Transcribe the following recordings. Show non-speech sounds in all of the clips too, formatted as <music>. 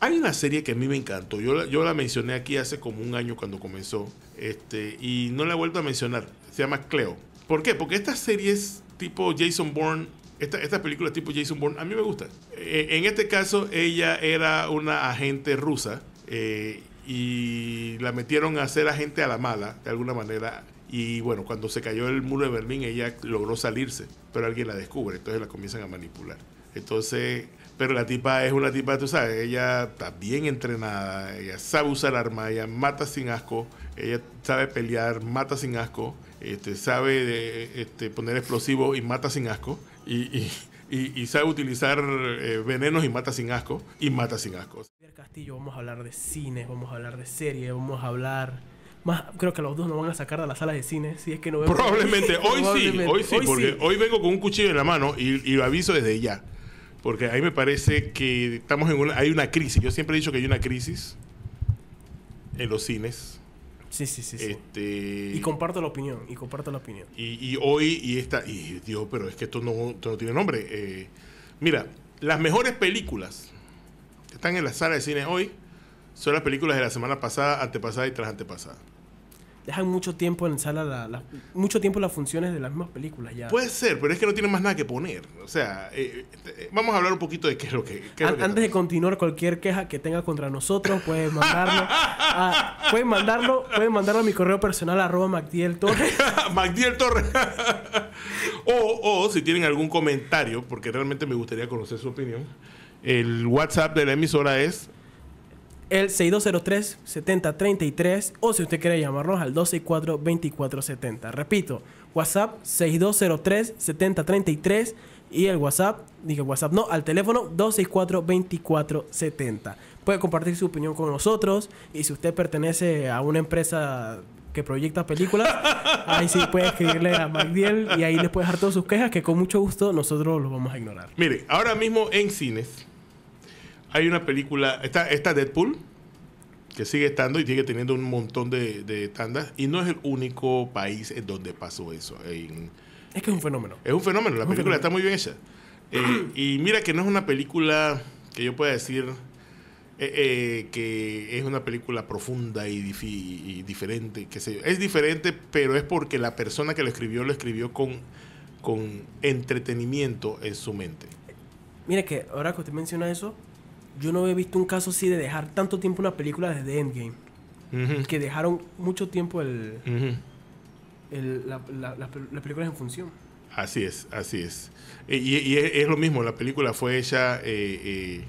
Hay una serie que a mí me encantó. Yo la, mencioné aquí hace como un año cuando comenzó. Este, y no la he vuelto a mencionar. Se llama Cleo. ¿Por qué? Porque estas series tipo Jason Bourne, estas esta películas tipo Jason Bourne, a mí me gusta. E, en, este caso, ella era una agente rusa. Eh, y la metieron a ser agente a la mala, de alguna manera. Y bueno, cuando se cayó el muro de Berlín, ella logró salirse, pero alguien la descubre, entonces la comienzan a manipular. Entonces, pero la tipa es una tipa, tú sabes, ella está bien entrenada, ella sabe usar arma, ella mata sin asco, ella sabe pelear, mata sin asco, este, sabe eh, este, poner explosivos y mata sin asco, y, sabe utilizar eh, venenos y mata sin asco, y mata sin asco. Castillo, vamos a hablar de cine, vamos a hablar de serie, vamos a hablar más, creo que los dos nos van a sacar de la sala de cine si es que no vemos. Probablemente, hoy sí, hoy sí, porque hoy vengo con un cuchillo en la mano y, y, lo aviso desde ya. Porque ahí me parece que estamos en hay una crisis. Yo siempre he dicho que hay una crisis en los cines. Sí, sí, sí. sí. Este, y comparto la opinión, y comparto la opinión. Y, hoy, y esta, y Dios, pero es que esto no, tiene nombre. Eh, mira, las mejores películas que están en la sala de cine hoy son las películas de la semana pasada, antepasada y tras antepasada dejan mucho tiempo en sala, la, mucho tiempo las funciones de las mismas películas ya. Puede ser, pero es que no tienen más nada que poner. O sea, eh, eh, vamos a hablar un poquito de qué es lo que... antes de continuar, cualquier queja que tenga contra nosotros, pueden mandarlo. a, pueden mandarlo, mandarlo a mi correo personal, arroba MacDiel <laughs> Torres. o, o si tienen algún comentario, porque realmente me gustaría conocer su opinión. El WhatsApp de la emisora es el 6203-7033 o si usted quiere llamarnos al 264-2470. Repito, WhatsApp 6203-7033 y el WhatsApp, dije WhatsApp no, al teléfono 264-2470. Puede compartir su opinión con nosotros y si usted pertenece a una empresa que proyecta películas, <laughs> ahí sí puede escribirle a MacDiel y ahí les puede dejar todas sus quejas que con mucho gusto nosotros los vamos a ignorar. Mire, ahora mismo en cines hay una película, está, Deadpool, que sigue estando y sigue teniendo un montón de, tandas, y no es el único país en donde pasó eso. es que es un fenómeno. Es un fenómeno, la película está muy bien hecha. Eh, y mira que no es una película que yo pueda decir eh, eh, que es una película profunda y, diferente, que Es diferente, pero es porque la persona que lo escribió lo escribió con, con entretenimiento en su mente. Mira que ahora que usted menciona eso, yo no había visto un caso así de dejar tanto tiempo una película desde Endgame. Que dejaron mucho tiempo el, la, la, las películas en función. Así es, así es. Y, es, lo mismo, la película fue hecha... Eh, eh,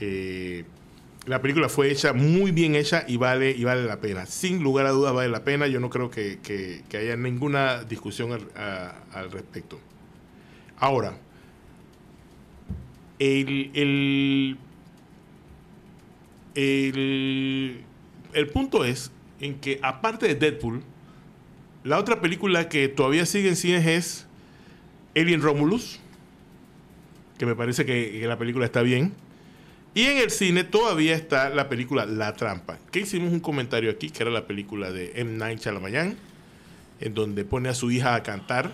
eh, la película fue hecha muy bien hecha y vale, vale la pena. Sin lugar a dudas vale la pena. Yo no creo que, haya ninguna discusión al, respecto. Ahora, el, el, punto es en que aparte de Deadpool, la otra película que todavía sigue en cines es Alien Romulus, que me parece que, la película está bien. Y en el cine todavía está la película La Trampa, que hicimos un comentario aquí, que era la película de M. Night Shyamalan, en donde pone a su hija a cantar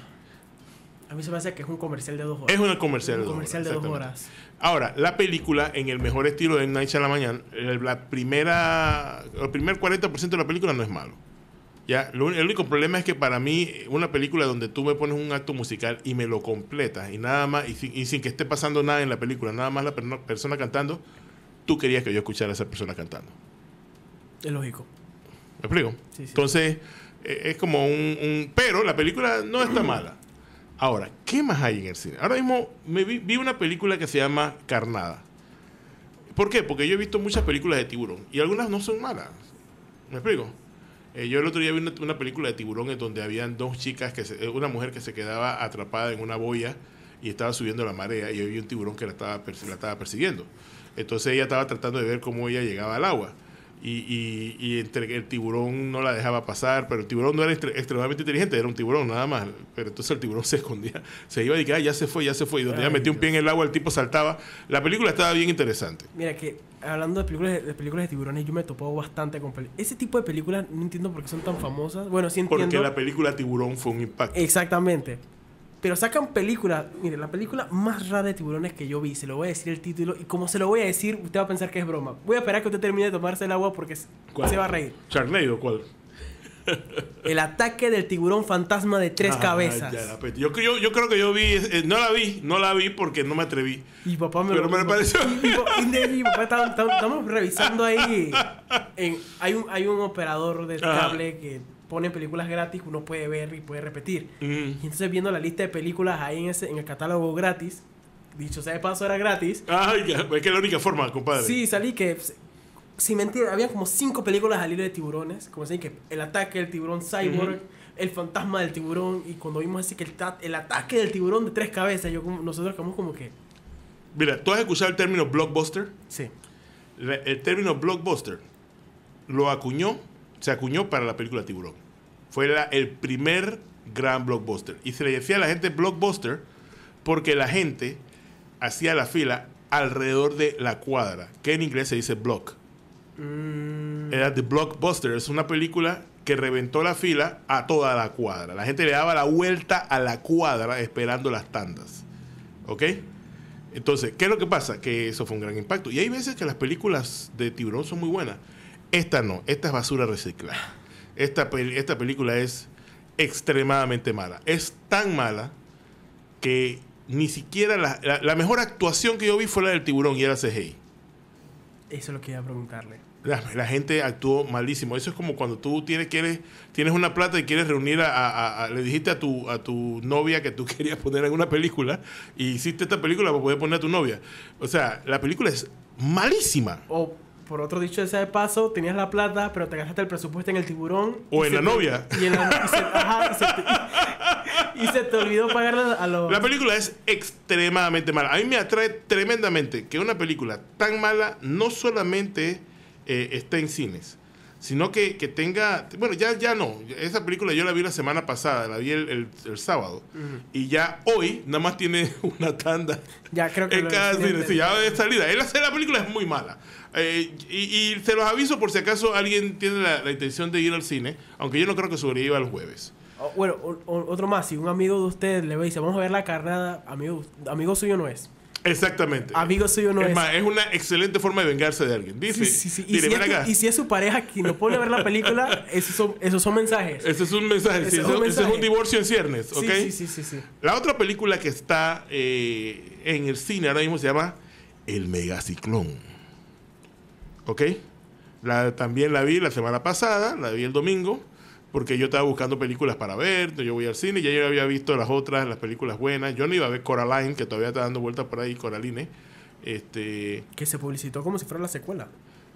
a mí se me hace que es un comercial de dos horas. Es un comercial, un de, comercial dos horas, de dos horas. Ahora, la película, en el mejor estilo de Night Shyamalan, la primera, el primer 40% de la película no es malo. Ya, el único problema es que para mí una película donde tú me pones un acto musical y me lo completas y nada más y sin, que esté pasando nada en la película, nada más la persona cantando, tú querías que yo escuchara a esa persona cantando. Es lógico. ¿Me explico? Entonces, e, es como un... Pero la película no está mala. Ahora, ¿qué más hay en el cine? Ahora mismo me vi, una película que se llama Carnada. ¿Por qué? Porque yo he visto muchas películas de tiburón y algunas no son malas. ¿Me explico? Eh, yo el otro día vi una, película de tiburón en donde habían dos chicas, que una mujer que se quedaba atrapada en una boya y estaba subiendo la marea y había un tiburón que la estaba, la estaba persiguiendo. Entonces ella estaba tratando de ver cómo ella llegaba al agua. Y, y, y, el tiburón no la dejaba pasar, pero el tiburón no era extremadamente inteligente, era un tiburón nada más. Pero entonces el tiburón <laughs> se escondía, se iba y que ah, ya se fue, ya se fue. Y donde ya metió un pie en el agua, el tipo saltaba. La película estaba bien interesante. Mira, que hablando de películas de, películas de tiburones, yo me he bastante con Ese tipo de películas no entiendo por qué son tan famosas. Bueno, sí entiendo. Porque la película Tiburón fue un impacto. Exactamente. Pero sacan películas. Mire, la película más rara de tiburones que yo vi, se lo voy a decir el título. Y como se lo voy a decir, usted va a pensar que es broma. Voy a esperar que usted termine de tomarse el agua porque se va a reír. o cuál? <laughs> El ataque del tiburón fantasma de tres cabezas. Pues, yo, yo, yo, creo que yo vi, eh, no la vi, no la vi porque no me atreví. Y papá me Pero lo, me, Y pareció. estamos revisando ahí. hay, un, operador de cable que ponen películas gratis, uno puede ver y puede repetir. Mm. Y entonces viendo la lista de películas ahí en, ese, en el catálogo gratis, dicho sea de paso, era gratis. es que es la única forma, compadre. Sí, salí que, sin mentir, había como cinco películas al hilo de tiburones, como así que el ataque del tiburón cyborg. el fantasma del tiburón y cuando vimos así que el, ataque del tiburón de tres cabezas, yo nosotros quedamos como que... Mira, ¿tú has escuchado el término blockbuster? Sí. el término blockbuster lo acuñó, se acuñó para la película Tiburón. Fue el primer gran blockbuster. Y se le decía a la gente blockbuster porque la gente hacía la fila alrededor de la cuadra, que en inglés se dice block. Mm. Era The Blockbuster, es una película que reventó la fila a toda la cuadra. La gente le daba la vuelta a la cuadra esperando las tandas. ¿Ok? Entonces, ¿qué es lo que pasa? Que eso fue un gran impacto. Y hay veces que las películas de tiburón son muy buenas. Esta no, esta es basura reciclada esta, película es extremadamente mala. Es tan mala que ni siquiera la, mejor actuación que yo vi fue la del tiburón y era CGI. Eso es lo que iba a preguntarle. La, gente actuó malísimo. Eso es como cuando tú tienes, quieres, tienes una plata y quieres reunir a, Le dijiste a tu, a tu novia que tú <laughs> querías poner en una película y hiciste esta película para poder poner a tu novia. O sea, la película es malísima. O por otro dicho sea de paso, tenías la plata, pero te gastaste el presupuesto en el tiburón. O en la novia. Y, se, te, olvidó pagar a los. La película es extremadamente mala. A mí me atrae tremendamente que una película tan mala no solamente eh, esté está en cines, sino que, que, tenga, bueno, ya, ya no, esa película yo la vi la semana pasada, la vi el, sábado, y ya hoy nada más tiene <laughs> una tanda. Ya creo que... En cada cine, ya de salida. El hacer la película es muy mala. Eh, y, se los aviso por si acaso alguien tiene la, intención de ir al cine, aunque yo no creo que sobreviva el jueves. Oh, bueno, otro más, si un amigo de usted le ve y dice, vamos a ver la carnada, amigo, amigo suyo no es. Exactamente. Amigo suyo no es. Es una excelente forma de vengarse de alguien. Dice, ¿Y, si es su pareja Que no pone a ver la película, <laughs> esos son, mensajes. Ese es un mensaje. Ese, es, un, divorcio en ciernes, ¿ok? Sí, sí, sí. sí, La otra película que está eh, en el cine ahora mismo se llama El Megaciclón. ¿Ok? también la vi la semana pasada, la vi el domingo porque yo estaba buscando películas para ver, yo voy al cine, ya yo había visto las otras, las películas buenas, yo no iba a ver Coraline, que todavía está dando vueltas por ahí, Coraline. Este... Que se publicitó como si fuera la secuela.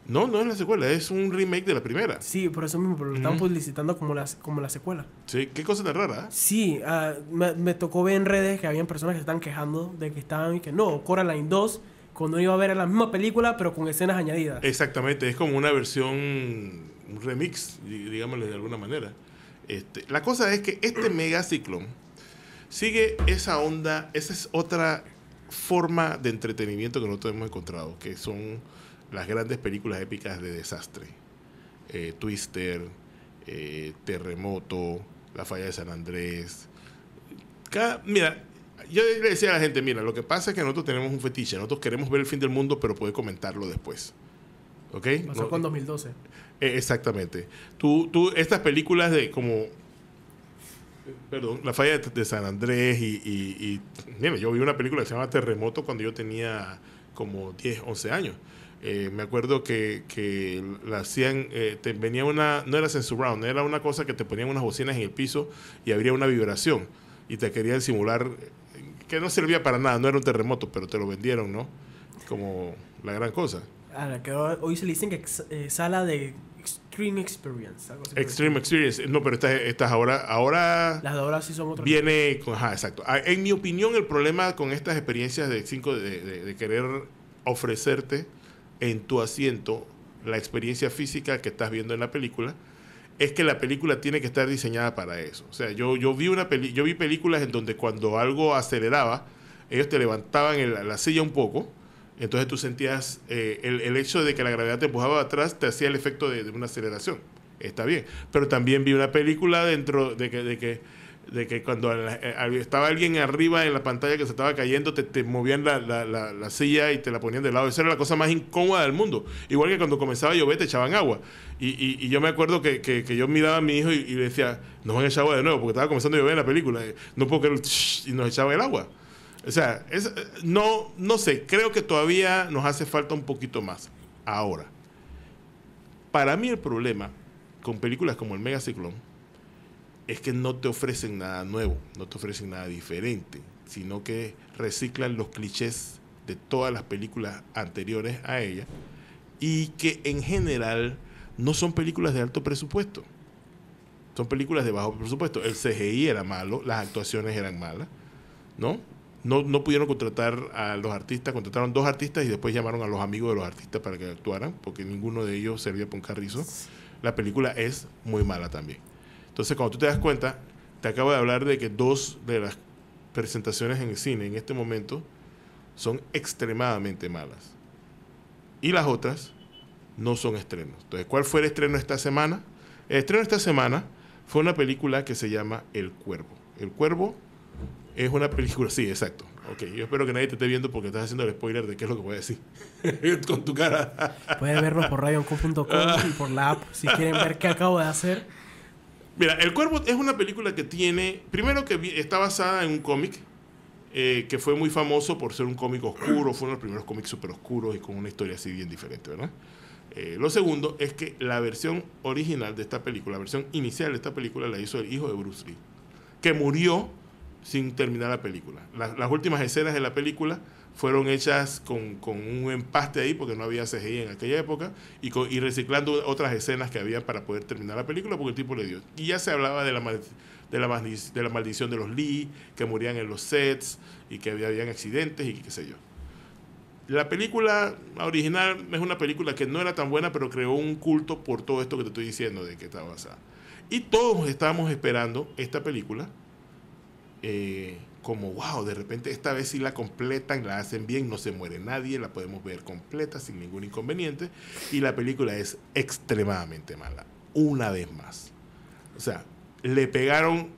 No, no es la secuela, es un remake de la primera. Sí, por eso mismo, pero lo están publicitando como la, como la secuela. Sí, qué cosa tan rara. ¿eh? Sí, ah, me, tocó ver en redes que habían personas que se estaban quejando de que estaban y que no, Coraline 2, cuando iba a ver la misma película, pero con escenas añadidas. Exactamente, es como una versión un remix, digámosle de alguna manera. Este, la cosa es que este megaciclón sigue esa onda, esa es otra forma de entretenimiento que nosotros hemos encontrado, que son las grandes películas épicas de desastre. Eh, Twister, eh, Terremoto, La Falla de San Andrés. Cada, mira, yo le decía a la gente, mira, lo que pasa es que nosotros tenemos un fetiche, nosotros queremos ver el fin del mundo, pero puede comentarlo después. Pasó con 2012. Eh, eh, exactamente. Tú, tú, estas películas de como. Perdón, La falla de, San Andrés y, y, mira, yo vi una película que se llama Terremoto cuando yo tenía como 10, 11 años. Eh, me acuerdo que, la hacían, venía una, no era surround, era una cosa que te ponían unas bocinas en el piso y habría una vibración y te querían simular, que no servía para nada, no era un terremoto, pero te lo vendieron, ¿no? Como la gran cosa a la que hoy se le dicen que eh, sala de Extreme Experience. Extreme Experience. No, pero estas, estas ahora, ahora. Las de ahora sí son otras. Viene Ajá, exacto. Ah, en mi opinión, el problema con estas experiencias de 5 de, querer ofrecerte en tu asiento la experiencia física que estás viendo en la película es que la película tiene que estar diseñada para eso. O sea, yo, yo vi una peli yo vi películas en donde cuando algo aceleraba, ellos te levantaban la silla un poco entonces tú sentías eh, el, hecho de que la gravedad te empujaba atrás, te hacía el efecto de, una aceleración. Está bien. Pero también vi una película dentro de que, de que, cuando eh, estaba alguien arriba en la pantalla que se estaba cayendo, te, te movían la, la, la, silla y te la ponían de lado. Esa era la cosa más incómoda del mundo. Igual que cuando comenzaba a llover, te echaban agua. Y, y, yo me acuerdo que, yo miraba a mi hijo y, le decía, nos van a echar agua de nuevo, porque estaba comenzando a llover en la película. Eh, no puedo creer, y nos echaba el agua. O sea, eh, no, no sé, creo que todavía nos hace falta un poquito más. Ahora, para mí el problema con películas como El Mega Ciclón es que no te ofrecen nada nuevo, no te ofrecen nada diferente, sino que reciclan los clichés de todas las películas anteriores a ella y que en general no son películas de alto presupuesto. Son películas de bajo presupuesto. El CGI era malo, las actuaciones eran malas, ¿no? no, pudieron contratar a los artistas, contrataron dos artistas y después llamaron a los amigos de los artistas para que actuaran, porque ninguno de ellos servía para un carrizo. La película es muy mala también. Entonces, cuando tú te das cuenta, te acabo de hablar de que dos de las presentaciones en el cine en este momento son extremadamente malas. Y las otras no son estrenos. Entonces, ¿cuál fue el estreno esta semana? El estreno esta semana fue una película que se llama El Cuervo. El Cuervo es una película, sí, exacto. Ok, yo espero que nadie te esté viendo porque estás haciendo el spoiler de qué es lo que voy a decir. <laughs> Con tu cara. Pueden verlo por rayonco.com y por la app si quieren ver qué acabo de hacer. Mira, El Cuervo es una película que tiene. Primero que está basada en un cómic. Eh, que fue muy famoso por ser un cómic oscuro, fue uno de los primeros cómics súper oscuros y con una historia así bien diferente, ¿verdad? Eh, lo segundo es que la versión original de esta película, la versión inicial de esta película la hizo el hijo de Bruce Lee, que murió sin terminar la película. las, últimas escenas de la película fueron hechas con, un empaste ahí, porque no había CGI en aquella época, y, reciclando otras escenas que había para poder terminar la película, porque el tipo le dio. Y ya se hablaba de la, de de la maldición de los Lee, que morían en los sets, y que había, habían accidentes, y qué sé yo. La película original es una película que no era tan buena, pero creó un culto por todo esto que te estoy diciendo de que estaba basada. Y todos estábamos esperando esta película eh, como, wow, de repente esta vez si la completan, la hacen bien, no se muere nadie, la podemos ver completa sin ningún inconveniente. Y la película es extremadamente mala, una vez más. O sea, le pegaron,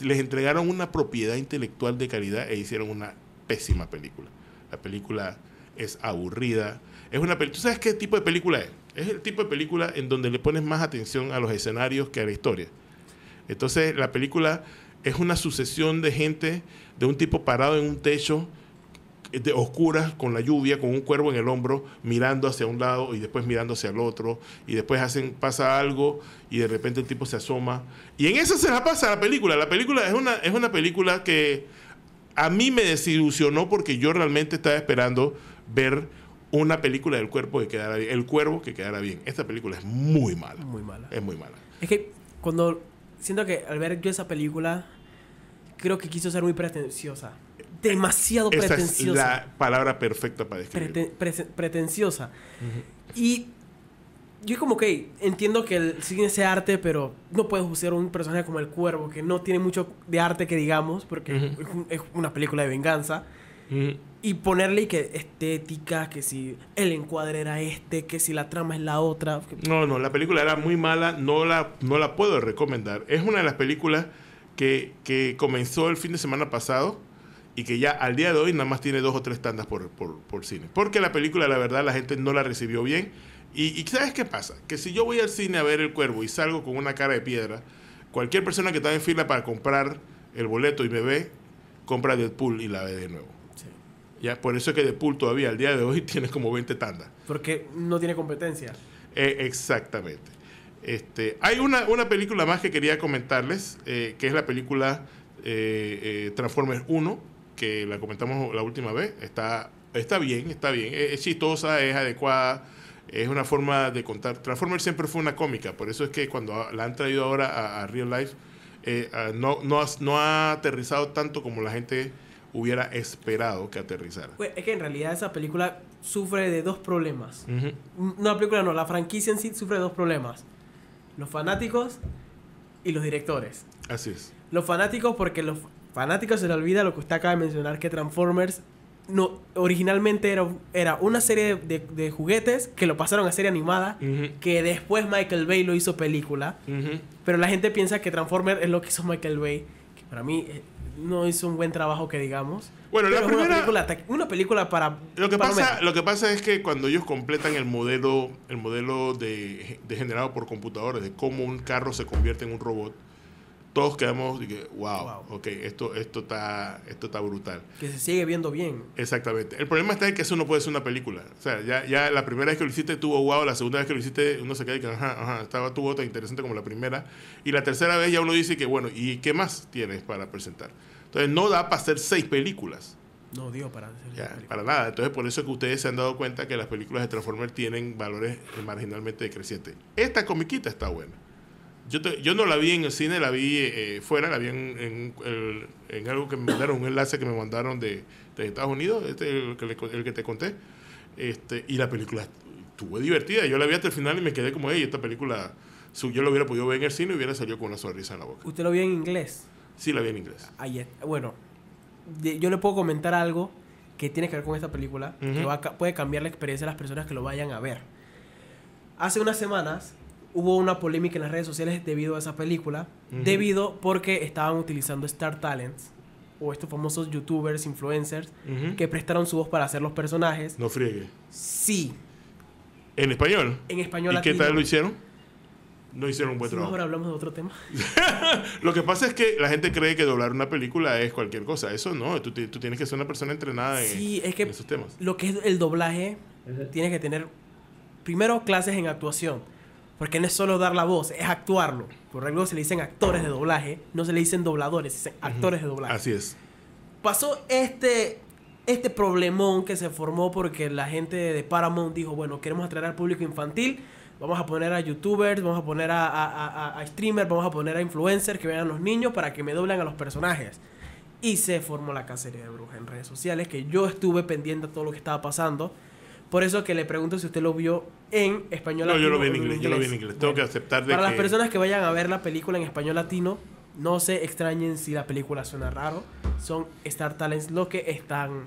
les entregaron una propiedad intelectual de calidad e hicieron una pésima película. La película es aburrida. Es una ¿Tú sabes qué tipo de película es? Es el tipo de película en donde le pones más atención a los escenarios que a la historia. Entonces, la película es una sucesión de gente, de un tipo parado en un techo, de oscuras, con la lluvia, con un cuervo en el hombro, mirando hacia un lado y después mirando hacia el otro, y después hacen, pasa algo y de repente el tipo se asoma. Y en eso se la pasa la película. La película es una, es una película que a mí me desilusionó porque yo realmente estaba esperando ver una película del cuerpo que quedara bien, el cuervo que quedara bien. Esta película es muy mala. Muy mala. Es muy mala. Es que cuando siento que al ver yo esa película, creo que quiso ser muy pretenciosa. Demasiado esa pretenciosa. Es la palabra perfecta para describir. pretenciosa. Y yo como que entiendo que el cine es arte, pero no puedes usar un personaje como el cuervo, que no tiene mucho de arte que digamos, porque es, una película de venganza y ponerle que estética, que si el encuadre era este, que si la trama es la otra. No, no, la película era muy mala, no la, no la puedo recomendar. Es una de las películas que, comenzó el fin de semana pasado y que ya al día de hoy nada más tiene dos o tres tandas por, cine. Porque la película, la verdad, la gente no la recibió bien. Y, y, ¿sabes qué pasa? Que si yo voy al cine a ver El Cuervo y salgo con una cara de piedra, cualquier persona que está en fila para comprar el boleto y me ve, compra Deadpool y la ve de nuevo por eso es que De Pool todavía al día de hoy <laughs> tiene como 20 tandas. Porque no tiene competencia. Eh, exactamente. Este, hay una, película más que quería comentarles, eh, que es la película eh, Transformers 1, que la comentamos la última vez. Está, está bien, está bien. Es, chistosa, es adecuada, es una forma de contar. Transformers siempre fue una cómica, por eso es que cuando la han traído ahora a, Real Life, no, no, no ha aterrizado tanto como la gente hubiera esperado que aterrizara. Pues, es que en realidad esa película sufre de dos problemas. No, la película no, la franquicia en sí sufre de dos problemas. Los fanáticos y los directores. Así es. Los fanáticos porque los fanáticos se les olvida lo que usted acaba de mencionar, que Transformers no, originalmente era, era una serie de, juguetes que lo pasaron a serie animada, que después Michael Bay lo hizo película, pero la gente piensa que Transformers es lo que hizo Michael Bay, que para mí eh, no hizo un buen trabajo que digamos. Bueno, una película, para lo que pasa lo que pasa es que cuando ellos completan el modelo el modelo de, generado por computadores de cómo un carro se convierte en un robot todos quedamos y wow, ok, esto, esto, está, esto está brutal. Que se sigue viendo bien. Exactamente. El problema está en que eso no puede ser una película. O sea, ya, ya la primera vez que lo hiciste tuvo wow, la segunda vez que lo hiciste uno se queda y que, ajá, ajá, estaba, tuvo tan interesante como la primera. Y la tercera vez ya uno dice que, bueno, ¿y qué más tienes para presentar? Entonces no da para hacer seis películas. No dio para hacer Para nada. Entonces por eso es que ustedes se han dado cuenta que las películas de Transformers tienen valores eh, marginalmente decrecientes. Esta comiquita está buena. Yo, yo no la vi en el cine, la vi eh, eh, fuera, la vi en, algo que me mandaron, un enlace que me mandaron de, Estados Unidos, este, el, que, el que te conté. Este, y la película estuvo divertida. Yo la vi hasta el final y me quedé como, hey, esta película, si yo la hubiera podido ver en el cine, hubiera salido con una sonrisa en la boca. ¿Usted lo vio en inglés? Sí, la vi en inglés. Bueno, yo le puedo comentar algo que tiene que ver con esta película, que va puede cambiar la experiencia de las personas que lo vayan a ver. Hace unas semanas hubo una polémica en las redes sociales debido a esa película, debido porque estaban utilizando Star Talents o estos famosos youtubers, influencers, que prestaron su voz para hacer los personajes. No friegue. Sí. ¿En español? En español. ¿Y qué tal lo hicieron? no hicieron un buen trabajo. ahora hablamos de otro tema. <laughs> lo que pasa es que la gente cree que doblar una película es cualquier cosa. Eso no, tú, tú tienes que ser una persona entrenada en, es que esos temas. Lo que es el doblaje, tienes que tener primero clases en actuación. Porque no es solo dar la voz, es actuarlo. Por algo se le dicen actores de doblaje, no se le dicen dobladores, se dicen actores de doblaje. Así es. Pasó este, este problemón que se formó porque la gente de Paramount dijo, bueno, queremos atraer al público infantil, Vamos a poner a youtubers, vamos a poner a, streamers, vamos a poner a influencers que vean a los niños para que me doblen a los personajes. Y se formó la cacería de brujas en redes sociales, que yo estuve pendiente de todo lo que estaba pasando. Por eso que le pregunto si usted lo vio en español latino. yo lo vi en inglés, yo lo vi en inglés. Tengo que aceptar de Para las personas que vayan a ver la película en español latino, no se extrañen si la película suena raro. Son Star Talents los que están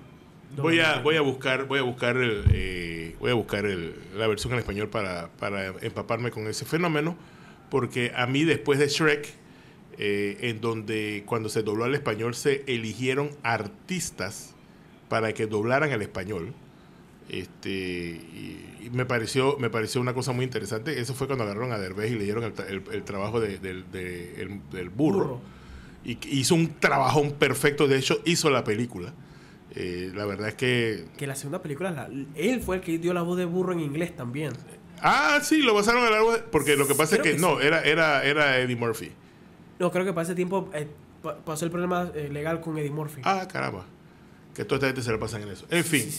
Voy a, buscar, voy a buscar, eh, voy a buscar la versión en español para, empaparme con ese fenómeno, porque a mí después de Shrek, eh, en donde cuando se dobló al español se eligieron artistas para que doblaran al español, este, y, me pareció, me pareció una cosa muy interesante. Eso fue cuando agarraron a Derbez y le dieron el, trabajo del, burro. Y hizo un trabajón perfecto. De hecho, hizo la película. Eh, la verdad es que... Que la segunda película, él fue el que dio la voz de burro en inglés también. Ah, sí, lo pasaron en la Porque lo que pasa es que, no, era, era, era Eddie Murphy. No, creo que para ese tiempo eh, pasó el problema eh, legal con Eddie Murphy. Ah, caramba. Que toda esta gente se lo pasan en eso. En fin.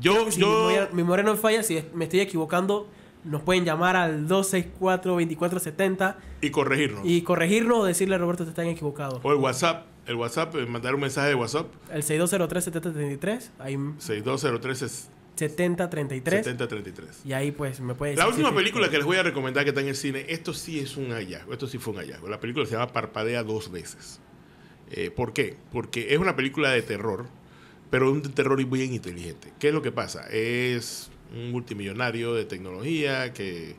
yo... yo... Mi, memoria, no falla, si me estoy equivocando, nos pueden llamar al 264-2470. Y corregirnos. Y corregirnos o decirle a Roberto, te están equivocados. O el WhatsApp el WhatsApp, eh, mandar un mensaje de WhatsApp. El 6203-7033. Ahí... 6203 7033. 7033. Y ahí pues me puede La última película que les voy a recomendar que está en el cine, esto sí es un hallazgo, esto sí fue un hallazgo. La película se llama Parpadea dos veces. Eh, ¿Por qué? Porque es una película de terror, pero un terror muy inteligente. ¿Qué es lo que pasa? Es un multimillonario de tecnología que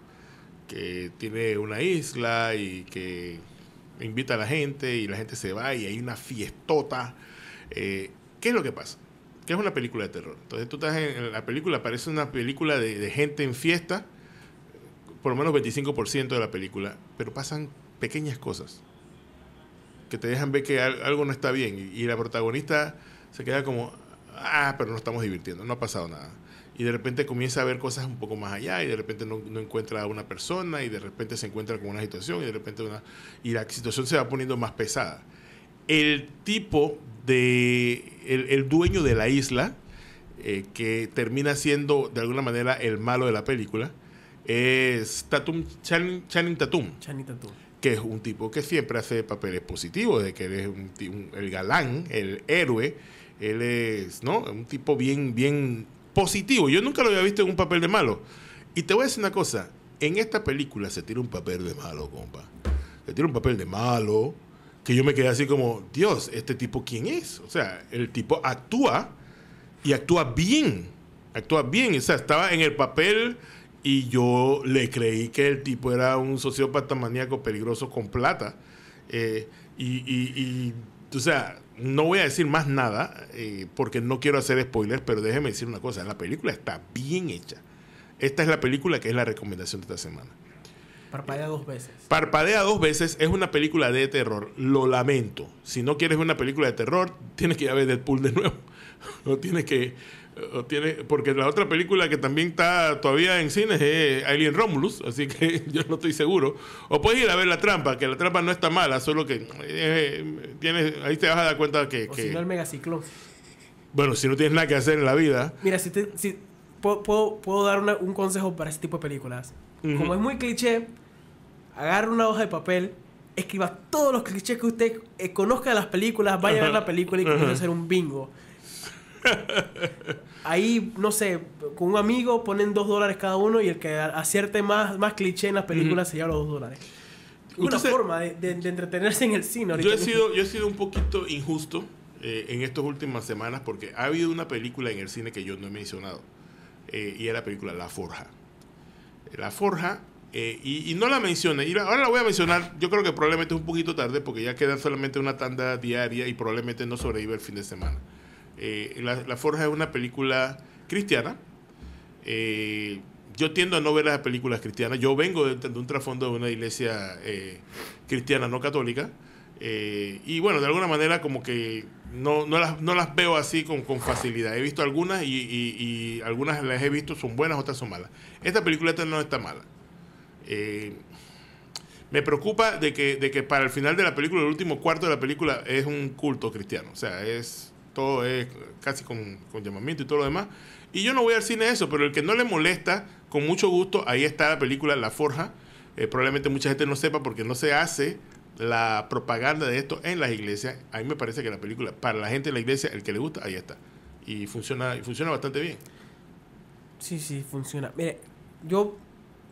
tiene una isla y que invita a la gente y la gente se va y hay una fiestota. Eh, ¿Qué es lo que pasa? Que es una película de terror. Entonces tú estás en la película, parece una película de, gente en fiesta, por lo menos 25% de la película, pero pasan pequeñas cosas que te dejan ver que algo no está bien y, y la protagonista se queda como, ah, pero no estamos divirtiendo, no ha pasado nada y de repente comienza a ver cosas un poco más allá y de repente no, encuentra a una persona y de repente se encuentra con una situación y de repente una y la situación se va poniendo más pesada. El tipo de el, dueño de la isla eh, que termina siendo de alguna manera el malo de la película es Tatum Channing Tatum. Channing Tatum que es un tipo que siempre hace papeles positivos, de que él es el galán, el héroe, él es, ¿no? Un tipo bien, bien positivo. Yo nunca lo había visto en un papel de malo. Y te voy a decir una cosa. En esta película se tira un papel de malo, compa. Se tira un papel de malo. Que yo me quedé así como, Dios, ¿este tipo quién es? O sea, el tipo actúa y actúa bien. Actúa bien. O sea, estaba en el papel y yo le creí que el tipo era un sociópata maníaco peligroso con plata. Eh, y, y, y, o sea, no voy a decir más nada eh, porque no quiero hacer spoilers, pero déjeme decir una cosa, la película está bien hecha. Esta es la película que es la recomendación de esta semana. Parpadea dos veces. Parpadea dos veces es una película de terror. Lo lamento. Si no quieres una película de terror, tienes que ir a ver Deadpool de nuevo. <laughs> no tienes que porque la otra película que también está todavía en cine es Alien Romulus, así que <laughs> yo no estoy seguro. O puedes ir a ver La Trampa, que La Trampa no está mala, solo que eh, tienes, ahí te vas a dar cuenta que... que el megaciclón. Bueno, si no tienes nada que hacer en la vida... Mira, si, te, puedo, puedo, dar un consejo para ese tipo de películas. Como es muy cliché, agarra una hoja de papel, escriba todos los clichés que usted eh, conozca de las películas, vaya a ver la película y que a hacer un bingo. <laughs> Ahí, no sé, con un amigo ponen dos dólares cada uno y el que acierte más, más cliché en las películas se lleva los dos dólares. Una forma de, entretenerse en el cine. Yo he, sido, yo he sido un poquito injusto eh, en estas últimas semanas porque ha habido una película en el cine que yo no he mencionado. Eh, y era la película La Forja. La Forja, eh, y, no la mencioné, y ahora la voy a mencionar, yo creo que probablemente es un poquito tarde porque ya queda solamente una tanda diaria y probablemente no sobrevive el fin de semana. Eh, la, Forja es una película cristiana. Eh, yo tiendo a no ver las películas cristianas. Yo vengo de, un trasfondo de una iglesia eh, cristiana, no católica. y bueno, de alguna manera como que no, las, veo así con, facilidad. He visto algunas y, algunas las he visto son buenas, otras son malas. Esta película no está mala. Me preocupa de que, de que para el final de la película, el último cuarto de la película, es un culto cristiano. O sea, es todo es casi con, llamamiento y todo lo demás. Y yo no voy al cine eso, pero el que no le molesta, con mucho gusto, ahí está la película La Forja. Eh, probablemente mucha gente no sepa porque no se hace la propaganda de esto en las iglesias. A mí me parece que la película, para la gente de la iglesia, el que le gusta, ahí está. Y funciona, y funciona bastante bien. Sí, sí, funciona. Mire, yo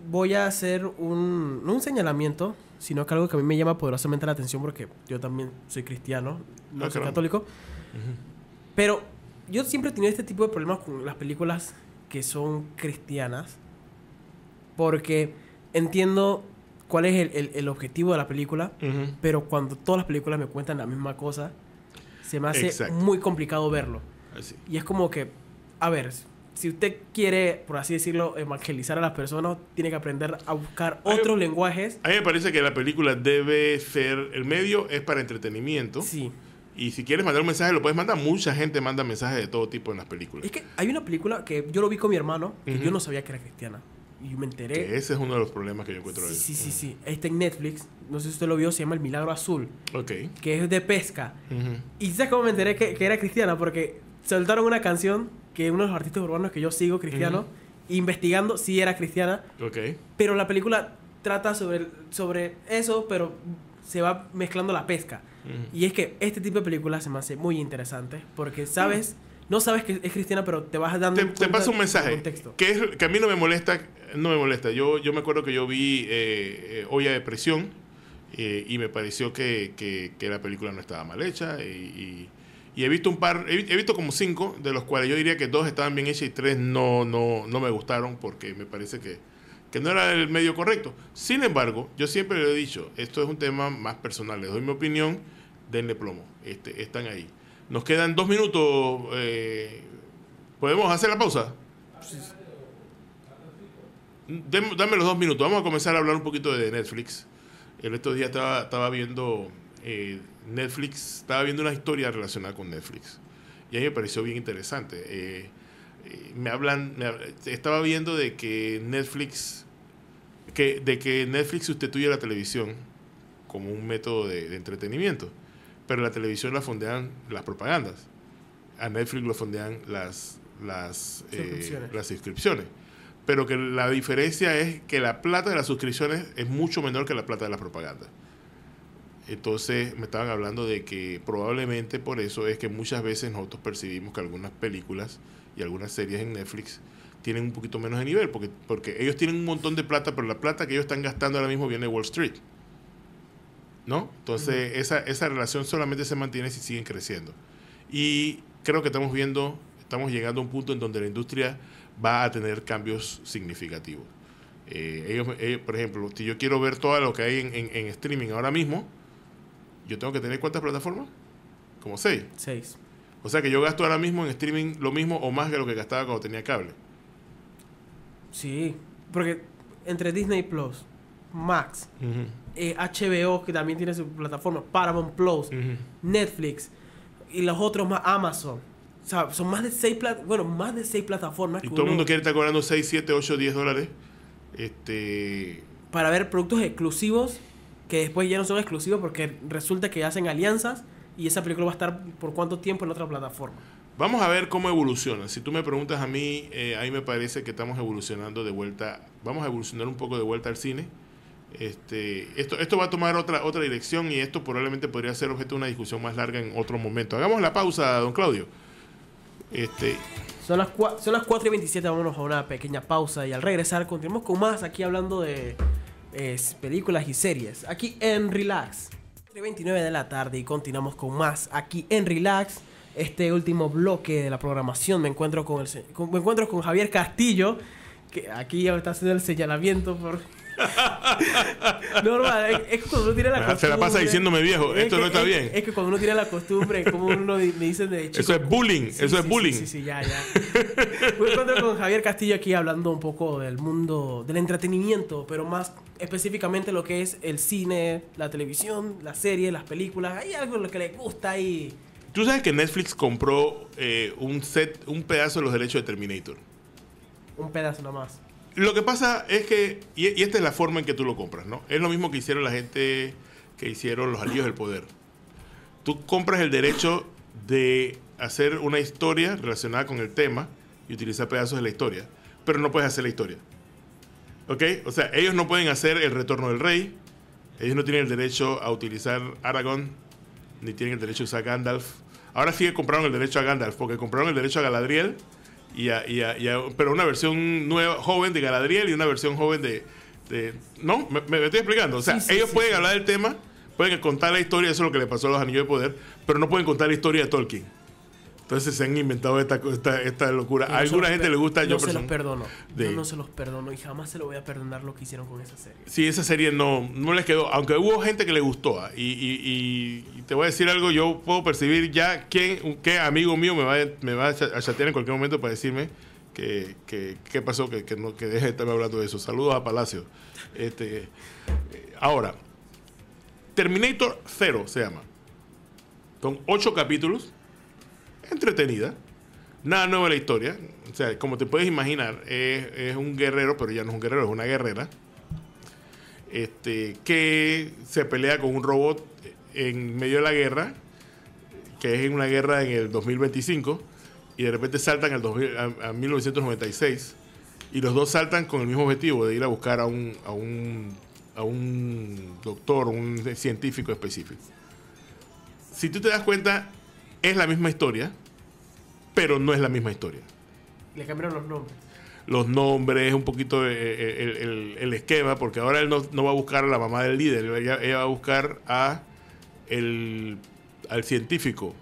voy a hacer un, no un señalamiento, sino que algo que a mí me llama poderosamente la atención porque yo también soy cristiano, no ah, soy católico. Pero yo siempre he tenido este tipo de problemas con las películas que son cristianas. Porque entiendo cuál es el, el, objetivo de la película. Pero cuando todas las películas me cuentan la misma cosa, se me hace muy complicado verlo. Y es como que, a ver, si usted quiere, por así decirlo, evangelizar a las personas, tiene que aprender a buscar otros lenguajes. A mí me parece que la película debe ser, el medio es para entretenimiento. Sí. Y si quieres mandar un mensaje, lo puedes mandar. Mucha gente manda mensajes de todo tipo en las películas. Es que hay una película que yo lo vi con mi hermano, que yo no sabía que era cristiana. Y me enteré. Que ese es uno de los problemas que yo encuentro. Sí, sí, sí, sí. Está en Netflix. No sé si usted lo vio. Se llama El Milagro Azul. Ok. Que es de pesca. Y ¿sabes cómo me enteré que, que, era cristiana? Porque soltaron una canción que uno de los artistas urbanos que yo sigo, cristiano, investigando si era cristiana. Ok. Pero la película trata sobre, sobre eso, pero se va mezclando la pesca. Y es que este tipo de películas se me hace muy interesante porque sabes, no sabes que es cristiana, pero te vas dando. Te, te pasa un mensaje. Que, a mí no me molesta, no me molesta. Yo, yo me acuerdo que yo vi eh, eh Olla de Presión eh, y me pareció que, que, la película no estaba mal hecha y, he visto un par, he, he, visto como cinco, de los cuales yo diría que dos estaban bien hechas y tres no, no, no me gustaron porque me parece que que no era el medio correcto. Sin embargo, yo siempre le he dicho, esto es un tema más personal, les doy mi opinión, denle plomo, este, están ahí. Nos quedan dos minutos, eh, ¿podemos hacer la pausa? Dame, dame los dos minutos, vamos a comenzar a hablar un poquito de Netflix. El otro día estaba, viendo eh, Netflix, estaba viendo una historia relacionada con Netflix y a mí me pareció bien interesante. Eh, me hablan, estaba viendo de que Netflix que, de que Netflix sustituye a la televisión como un método de, entretenimiento, pero la televisión la fondean las propagandas, a Netflix lo fondean las, las, eh, suscripciones. las pero que la diferencia es que la plata de las suscripciones es mucho menor que la plata de las propagandas. Entonces me estaban hablando de que probablemente por eso es que muchas veces nosotros percibimos que algunas películas y algunas series en Netflix tienen un poquito menos de nivel, porque, porque ellos tienen un montón de plata, pero la plata que ellos están gastando ahora mismo viene de Wall Street. ¿No? Entonces, esa, relación solamente se mantiene si siguen creciendo. Y creo que estamos viendo, estamos llegando a un punto en donde la industria va a tener cambios significativos. Eh, ellos, eh, por ejemplo, si yo quiero ver todo lo que hay en, streaming ahora mismo, yo tengo que tener cuántas plataformas? Como seis. Seis. O sea que yo gasto ahora mismo en streaming lo mismo o más que lo que gastaba cuando tenía cable. Sí, porque entre Disney Plus, Max, HBO, eh, que también tiene su plataforma, Paramount Plus, Netflix y los otros más, Amazon. O sea, son más de seis, bueno, más de seis plataformas. Y todo el mundo quiere estar cobrando 6, 7, 8, 10 dólares. Este... Para ver productos exclusivos que después ya no son exclusivos porque resulta que hacen alianzas y esa película va a estar por cuánto tiempo en otra plataforma. Vamos a ver cómo evoluciona. Si tú me preguntas a mí, eh, ahí me parece que estamos evolucionando de vuelta. Vamos a evolucionar un poco de vuelta al cine. Este, esto, esto va a tomar otra, otra dirección y esto probablemente podría ser objeto de una discusión más larga en otro momento. Hagamos la pausa, don Claudio. Este. Son las, son las 4 y 27, vámonos a una pequeña pausa y al regresar continuamos con más aquí hablando de películas y series. Aquí en Relax. 29 de la tarde y continuamos con más aquí en Relax este último bloque de la programación. Me encuentro con, el, me encuentro con Javier Castillo, que aquí ya está haciendo el señalamiento <laughs> Normal, es, que cuando uno tiene la costumbre. Se la pasa diciéndome viejo, esto no está bien. Es que cuando uno tiene la costumbre, como uno me dicen de hecho Eso es bullying, eso es bullying. Sí, sí, ya, ya. Me encuentro con Javier Castillo aquí hablando un poco del mundo del entretenimiento, pero más específicamente lo que es el cine, la televisión, las series, las películas. Hay algo lo que le gusta ahí. Y Tú sabes que Netflix compró eh, un set, un pedazo de los derechos de Terminator. Un pedazo nomás. Lo que pasa es que, y, esta es la forma en que tú lo compras, ¿no? Es lo mismo que hicieron la gente que hicieron los Alíos del Poder. Tú compras el derecho de hacer una historia relacionada con el tema y utilizar pedazos de la historia, pero no puedes hacer la historia. ¿Ok? O sea, ellos no pueden hacer el retorno del rey, ellos no tienen el derecho a utilizar Aragorn, ni tienen el derecho a usar Gandalf, Ahora sí que compraron el derecho a Gandalf, porque compraron el derecho a Galadriel, y, pero una versión nueva, joven de Galadriel y una versión joven de... no, me, estoy explicando. O sea, ellos pueden hablar del tema, pueden contar la historia, eso es lo que le pasó a los Anillos de Poder, pero no pueden contar la historia de Tolkien. Entonces se han inventado esta, locura. a alguna gente le gusta Yo No se los perdono. Yo no se los perdono y jamás se lo voy a perdonar lo que hicieron con esa serie. Sí, esa serie no, no les quedó. Aunque hubo gente que le gustó. Ah, y, te voy a decir algo, yo puedo percibir ya que qué amigo mío me va, a chatear en cualquier momento para decirme que, que, pasó, que, que, no, que deje de estarme hablando de eso. Saludos a Palacio. Este, eh, ahora, Terminator 0 se llama. Son ocho capítulos entretenida. Nada nuevo en la historia. O sea, como te puedes imaginar, es, un guerrero, pero ya no es un guerrero, es una guerrera. Este, que se pelea con un robot en medio de la guerra, que es en una guerra en el 2025, y de repente saltan al a, 1996, y los dos saltan con el mismo objetivo, de ir a buscar a un, a un, a un doctor, un científico específico. Si tú te das cuenta, es la misma historia, pero no es la misma historia. Le cambiaron los nombres. Los nombres, un poquito eh, eh, el, esquema, porque ahora él no, va a buscar a la mamá del líder, ella, va a buscar a el, al científico.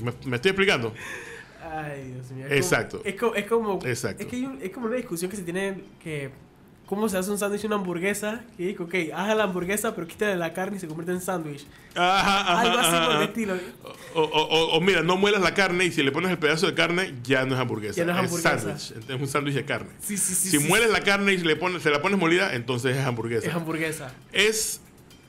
¿Me, estoy explicando? Ay, Dios mío. Exacto. es, como, Exacto. que es como una discusión que se tiene que ¿Cómo se hace un sándwich una hamburguesa? Y digo, ok, haz la hamburguesa, pero quítale la carne y se convierte en sándwich. Algo así por el estilo. O, mira, no muelas la carne y si le pones el pedazo de carne, ya no es hamburguesa. es es un sándwich de carne. Si mueles la carne y se, le se la pones molida, entonces es hamburguesa. Es hamburguesa. Es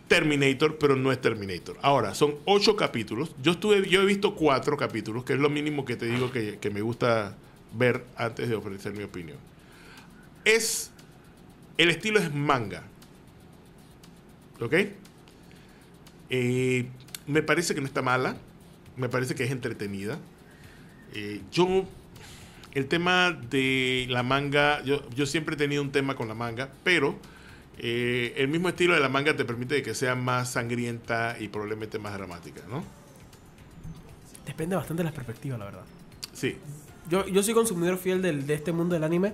Terminator, pero no es Terminator. Ahora, son ocho capítulos. Yo, estuve, yo he visto cuatro capítulos, que es lo mínimo que te digo que, que me gusta ver antes de ofrecer mi opinión. Es el estilo es manga. ¿Ok? Eh, me parece que no está mala. Me parece que es entretenida. Eh, yo, el tema de la manga, yo, siempre he tenido un tema con la manga, pero eh, el mismo estilo de la manga te permite que sea más sangrienta y probablemente más dramática, ¿no? Depende bastante de las perspectivas, la verdad. Sí. Yo, yo soy consumidor fiel de este mundo del anime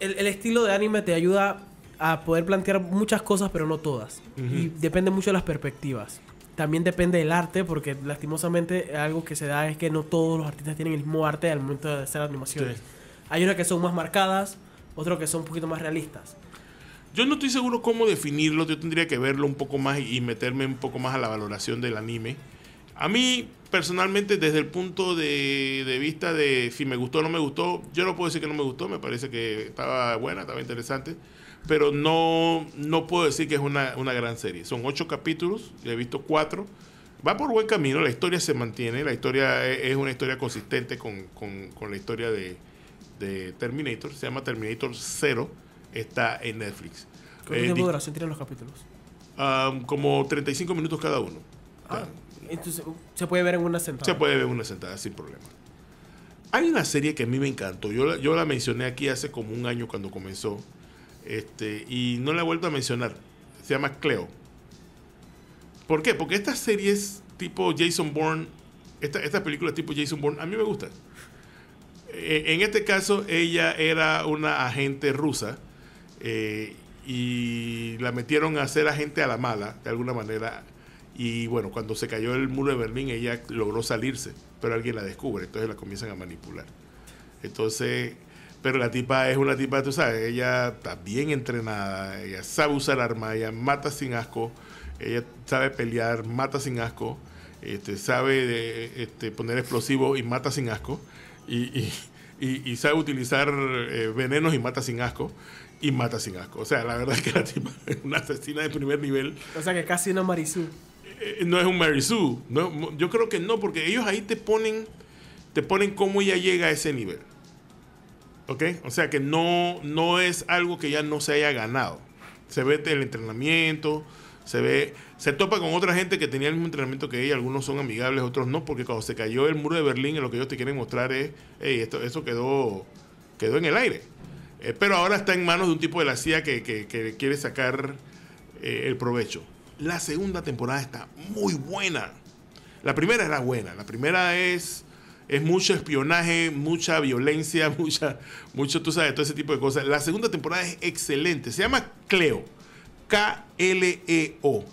el, estilo de anime te ayuda a poder plantear muchas cosas, pero no todas. Y depende mucho de las perspectivas. También depende del arte, porque lastimosamente algo que se da es que no todos los artistas tienen el mismo arte al momento de hacer animaciones. Hay unas que son más marcadas, otras que son un poquito más realistas. Yo no estoy seguro cómo definirlo, yo tendría que verlo un poco más y meterme un poco más a la valoración del anime. A mí, personalmente, desde el punto de, vista de si me gustó o no me gustó, yo no puedo decir que no me gustó, me parece que estaba buena, estaba interesante, pero no, no puedo decir que es una, gran serie. Son ocho capítulos, he visto cuatro. Va por buen camino, la historia se mantiene, la historia e, es una historia consistente con, la historia de, Terminator, se llama Terminator Zero, está en Netflix. ¿Cuánto tiempo eh, duración tienen los capítulos? Ah, como 35 minutos cada uno. Ah. Entonces, se puede ver en una sentada. Se puede ver en una sentada sin problema. Hay una serie que a mí me encantó. Yo la, yo la mencioné aquí hace como un año cuando comenzó. Este, y no la he vuelto a mencionar. Se llama Cleo. ¿Por qué? Porque estas series tipo Jason Bourne, estas esta películas tipo Jason Bourne, a mí me gustan. Eh, en este caso, ella era una agente rusa eh, y la metieron a ser agente a la mala, de alguna manera, y bueno, cuando se cayó el muro de Berlín, ella logró salirse, pero alguien la descubre, entonces la comienzan a manipular. Entonces, pero la tipa es una tipa, tú sabes, ella está bien entrenada, ella sabe usar armas, ella mata sin asco, ella sabe pelear, mata sin asco, este, sabe este, poner explosivos y mata sin asco, y, sabe utilizar eh, venenos y mata sin asco y mata sin asco. O sea, la verdad es que la tipa <laughs> es una asesina de primer nivel. O sea, que casi una Marisú. Eh, no es un Mary Sue. yo creo que no, porque ellos ahí te ponen, te ponen cómo ella llega a ese nivel. ¿Ok? O sea que no, no es algo que ya no se haya ganado. Se ve el entrenamiento, se ve, se topa con otra gente que tenía el mismo entrenamiento que ella, algunos son amigables, otros no, porque cuando se cayó el muro de Berlín, lo que ellos te quieren mostrar es, esto, eso quedó, quedó en el aire. Eh, pero ahora está en manos de un tipo de la CIA que, quiere sacar eh, el provecho. La segunda temporada está muy buena. La primera era buena. La primera es, es mucho espionaje, mucha violencia, <laughs> mucha, mucho, tú sabes, todo ese tipo de cosas. La segunda temporada es excelente. Se llama Cleo. K-L-E-O.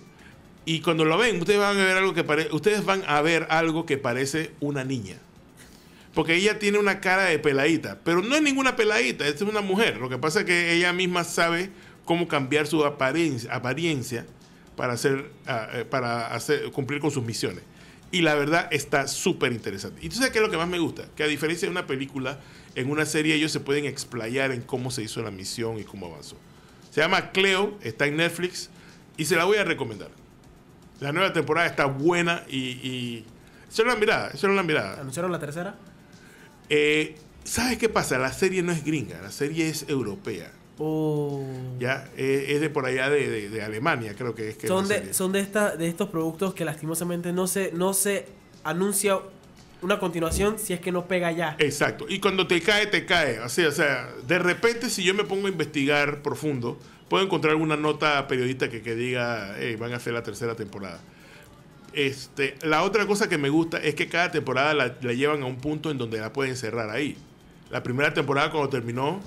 Y cuando lo ven, ustedes van a ver algo que parece. Ustedes van a ver algo que parece una niña. Porque ella tiene una cara de peladita. Pero no es ninguna peladita, es una mujer. Lo que pasa es que ella misma sabe cómo cambiar su apariencia para, hacer, ah, eh, para hacer, cumplir con sus misiones. Y la verdad está súper interesante. Y tú sabes qué es lo que más me gusta, que a diferencia de una película, en una serie ellos se pueden explayar en cómo se hizo la misión y cómo avanzó. Se llama Cleo, está en Netflix y se la voy a recomendar. La nueva temporada está buena y... y... la mirada, eso mirada. ¿Anunciaron la tercera? Eh, ¿Sabes qué pasa? La serie no es gringa, la serie es europea. Oh. Ya, eh, es, de por allá de, Alemania, creo que es que. Son, de, son de, estos productos que lastimosamente no se, no se anuncia una continuación si es que no pega ya. Exacto. Y cuando te cae, te cae. así o sea, de repente, si yo me pongo a investigar profundo, puedo encontrar alguna nota periodista que, que diga, van a hacer la tercera temporada. Este, la otra cosa que me gusta es que cada temporada la, la llevan a un punto en donde la pueden cerrar ahí. La primera temporada, cuando terminó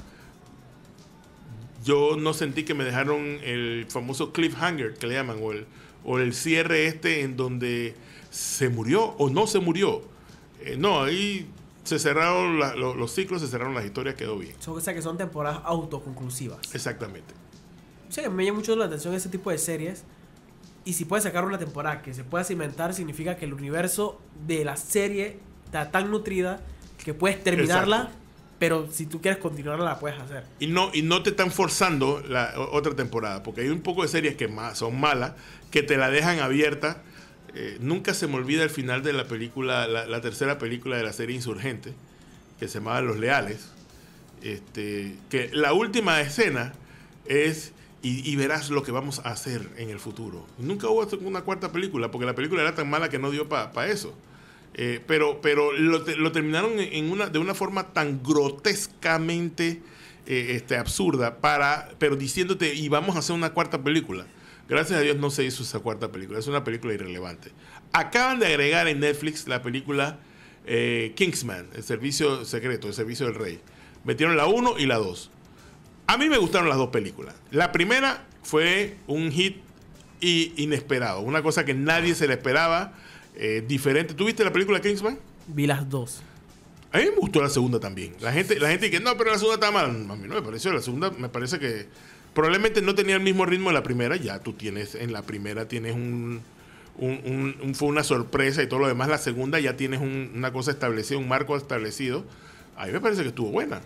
yo no sentí que me dejaron el famoso cliffhanger que le llaman, o el, o el cierre este en donde se murió o no se murió. Eh, no, ahí se cerraron los, ciclos, se cerraron las historias, quedó bien. o sea que son temporadas autoconclusivas. Exactamente. O sea me llama mucho la atención ese tipo de series. Y si puedes sacar una temporada que se pueda cimentar, significa que el universo de la serie está tan nutrida que puedes terminarla pero si tú quieres continuar la puedes hacer. Y no, y no te están forzando la otra temporada, porque hay un poco de series que son malas, que te la dejan abierta. Eh, nunca se me olvida el final de la película, la, tercera película de la serie Insurgente, que se llamaba Los Leales. Este, que la última escena es y, verás lo que vamos a hacer en el futuro. Nunca hubo una cuarta película, porque la película era tan mala que no dio para pa eso. Eh, pero pero lo, terminaron en una, de una forma tan grotescamente eh, este, absurda, para, pero diciéndote, y vamos a hacer una cuarta película. Gracias a Dios no se hizo esa cuarta película, es una película irrelevante. Acaban de agregar en Netflix la película eh, Kingsman, el servicio secreto, el servicio del rey. Metieron la 1 y la 2. A mí me gustaron las dos películas. La primera fue un hit inesperado, una cosa que nadie se le esperaba eh, diferente. ¿Tuviste la película Kingsman? Vi las dos. A mí me gustó la segunda también. La gente, la gente dice no, pero la segunda está mal. A mí no me pareció. La segunda me parece que probablemente no tenía el mismo ritmo de la primera. Ya tú tienes, en la primera tienes un, un, fue una sorpresa y todo lo demás. La segunda ya tienes una cosa establecida, un marco establecido. A mí me parece que estuvo buena.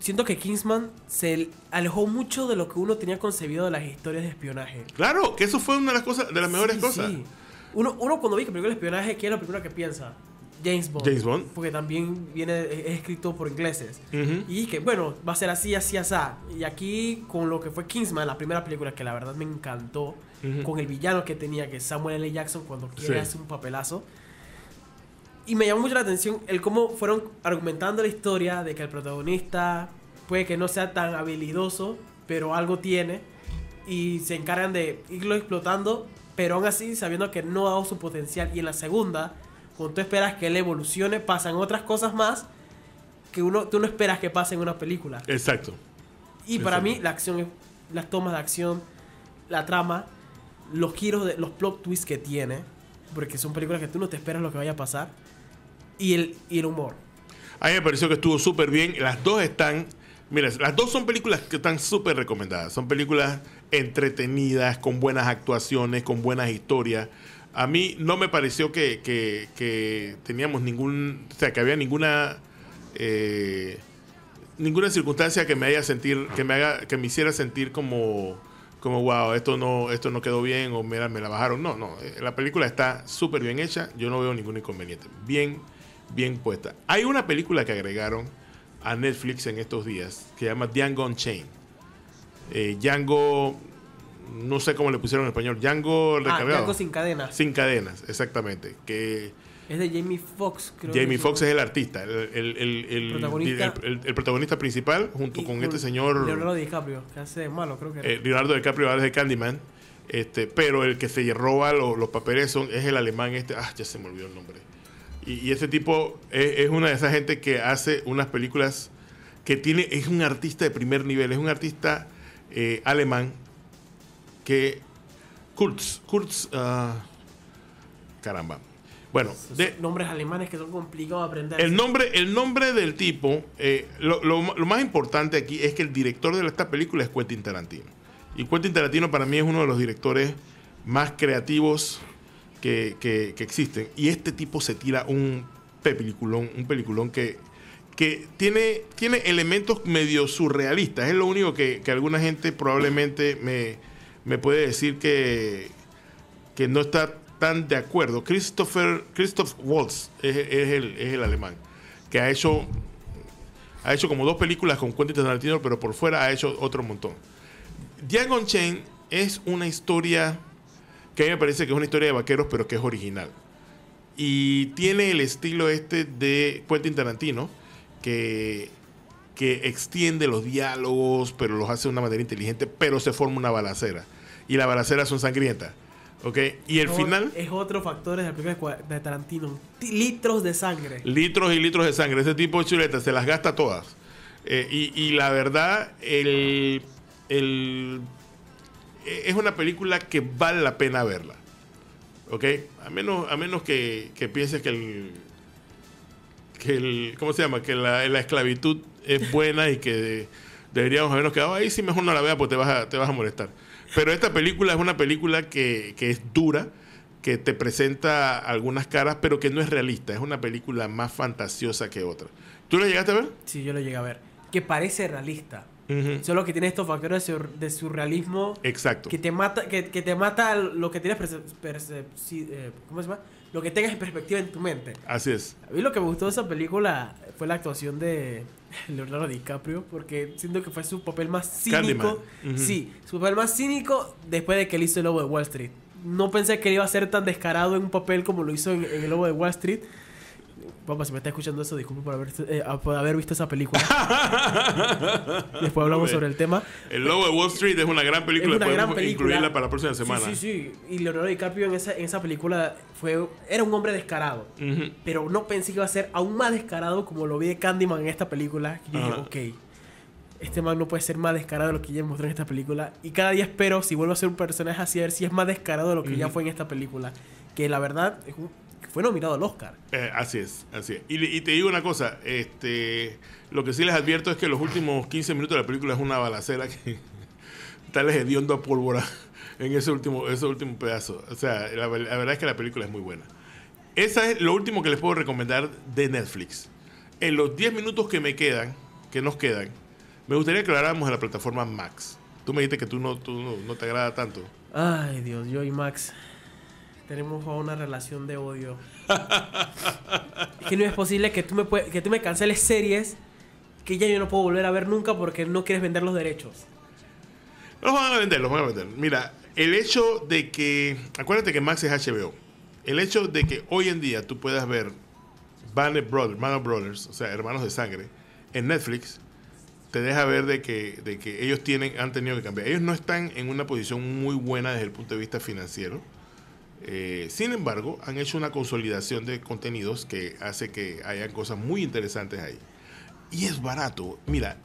Siento que Kingsman se alejó mucho de lo que uno tenía concebido de las historias de espionaje. Claro, que eso fue una de las cosas, de las mejores cosas. Sí. Uno, uno cuando vi que película de espionaje, ¿qué es la primera que piensa? James Bond. James Bond. Porque también viene, es escrito por ingleses. Y que, bueno, va a ser así, así, así. Y aquí con lo que fue Kingsman, la primera película que la verdad me encantó, con el villano que tenía, que Samuel L. Jackson cuando quiere hacer un papelazo. Y me llamó mucho la atención el cómo fueron argumentando la historia de que el protagonista puede que no sea tan habilidoso, pero algo tiene. Y se encargan de irlo explotando pero aún así sabiendo que no ha dado su potencial. Y en la segunda, cuando tú esperas que él evolucione, pasan otras cosas más que uno, tú no esperas que pasen en una película. Exacto. Y para mí la acción, las tomas de acción, la trama, los giros, de, los plot twists que tiene, porque son películas que tú no te esperas lo que vaya a pasar, y el, y el humor. A mí me pareció que estuvo súper bien. Las dos están... Mira, las dos son películas que están súper recomendadas. Son películas entretenidas, con buenas actuaciones, con buenas historias. A mí no me pareció que, teníamos ningún, o sea, que había ninguna... Eh, ninguna circunstancia que me haya sentir que me haga que me hiciera sentir como como wow esto no esto no quedó bien o mira me la bajaron no no eh, la película está súper bien hecha yo no veo ningún inconveniente bien bien puesta hay una película que agregaron a Netflix en estos días que se llama Django Chain eh, Django, no sé cómo le pusieron en español, Django recargado. Ah, Django sin cadenas. Sin cadenas, exactamente. es de Jamie Foxx, creo. Jamie Foxx es el artista, el, protagonista. principal, junto con este señor. Leonardo DiCaprio, que hace malo, creo que. Eh, Leonardo DiCaprio, ahora es de Candyman. Este, pero el que se roba los, papeles son, es el alemán este. Ah, ya se me olvidó el nombre. Y, este tipo es, una de esas gente que hace unas películas que tiene. Es un artista de primer nivel, es un artista eh, alemán que Kurz, Kurz, ah, caramba. Bueno, de, nombres alemanes que son complicados de aprender. El nombre, el nombre del tipo, eh, lo, más importante aquí es que el director de esta película es Quentin Tarantino. Y Quentin Tarantino para mí es uno de los directores más creativos que, que existen. Y este tipo se tira un peliculón, un peliculón que que tiene, tiene elementos medio surrealistas. Es lo único que, alguna gente probablemente me, puede decir que, que, no está tan de acuerdo. Christopher Christoph Waltz es, el, alemán, que ha hecho, ha hecho como dos películas con Quentin Tarantino, pero por fuera ha hecho otro montón. Diagon Chain es una historia que a mí me parece que es una historia de vaqueros, pero que es original. Y tiene el estilo este de Quentin Tarantino que, extiende los diálogos, pero los hace de una manera inteligente, pero se forma una balacera. Y las balaceras son sangrientas. ¿Ok? Y el final. Es otro factor de la de Tarantino. Litros de sangre. Litros y litros de sangre. Ese tipo de chuletas se las gasta todas. Eh, y, la verdad, el, el, e, es una película que vale la pena verla. ¿Ok? A menos, a menos que, que pienses que el, que el, ¿cómo se llama? Que la, esclavitud es buena y que deberíamos habernos quedado ahí, Si mejor no la veas pues te vas a, molestar. Pero esta película es una película que, que es dura, que te presenta algunas caras, pero que no es realista. Es una película más fantasiosa que otra. ¿Tú la llegaste a ver? Sí, yo la llegué a ver. Que parece realista, Solo que tiene estos factores de surrealismo. Exacto. Que te mata, que, que te mata lo que tienes eh, ¿cómo se llama? Lo que tengas en perspectiva en tu mente. Así es. A mí lo que me gustó de esa película fue la actuación de <laughs> Leonardo DiCaprio, porque siento que fue su papel más cínico. Sí, su papel más cínico después de que él hizo el lobo de Wall Street. No pensé que él iba a ser tan descarado en un papel como lo hizo en el lobo de Wall Street. Vamos, si me está escuchando eso, disculpe por haber, eh, visto esa película. <laughs> Después hablamos sobre el tema. El Lobo de Wall Street es una gran película. Es una gran película. incluirla para la próxima semana. Sí, sí, sí. Y Leonardo DiCaprio en esa, película fue, era un hombre descarado. Pero no pensé que iba a ser aún más descarado como lo vi de Candyman en esta película. Y dije, ok, este man no puede ser más descarado de lo que ya mostró en esta película. Y cada día espero, si vuelvo a ser un personaje así, a ver si es más descarado de lo que ya fue en esta película. Que la verdad es un fue nominado al Oscar. Eh, así es, así es. Y, te digo una cosa, este, lo que sí les advierto es que los últimos 15 minutos de la película es una balacera que tal <laughs> es hediondo a pólvora en ese último, ese último pedazo. O sea, la, verdad es que la película es muy buena. Esa es lo último que les puedo recomendar de Netflix. En los 10 minutos que me quedan, que nos quedan, me gustaría que habláramos de la plataforma Max. Tú me dijiste que tú no, no, no te agrada tanto. Ay, Dios, yo y Max. Tenemos una relación de odio. es <laughs> que no es posible que tú, me que tú me canceles series que ya yo no puedo volver a ver nunca porque no quieres vender los derechos. Los van a vender, los van a vender. Mira, el hecho de que. Acuérdate que Max es HBO. El hecho de que hoy en día tú puedas ver Banner Brothers, Brothers, o sea, hermanos de sangre, en Netflix, te deja ver de que, de que ellos tienen, han tenido que cambiar. Ellos no están en una posición muy buena desde el punto de vista financiero eh, sin embargo, han hecho una consolidación de contenidos que hace que haya cosas muy interesantes ahí. Y es barato. Mira,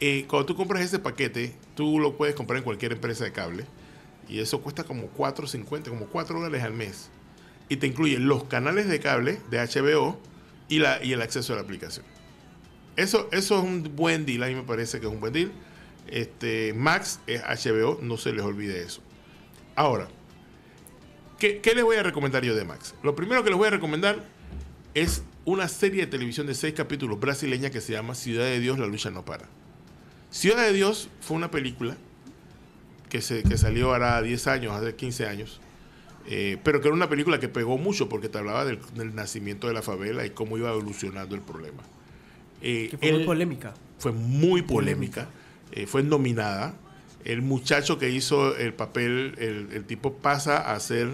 eh, cuando tú compras ese paquete, tú lo puedes comprar en cualquier empresa de cable. Y eso cuesta como 4.50, como 4 dólares al mes. Y te incluye los canales de cable de HBO y, la, y el acceso a la aplicación. Eso, eso es un buen deal, a mí me parece que es un buen deal. Este, Max es HBO, no se les olvide eso. Ahora, ¿Qué, les voy a recomendar yo de Max? Lo primero que les voy a recomendar es una serie de televisión de seis capítulos brasileña que se llama Ciudad de Dios, la lucha no para. Ciudad de Dios fue una película que, se, salió ahora 10 años, hace 15 años, eh, pero que era una película que pegó mucho porque te hablaba del, nacimiento de la favela y cómo iba evolucionando el problema. Eh, fue muy polémica. Fue muy polémica, eh, fue nominada el muchacho que hizo el papel, el, tipo pasa a ser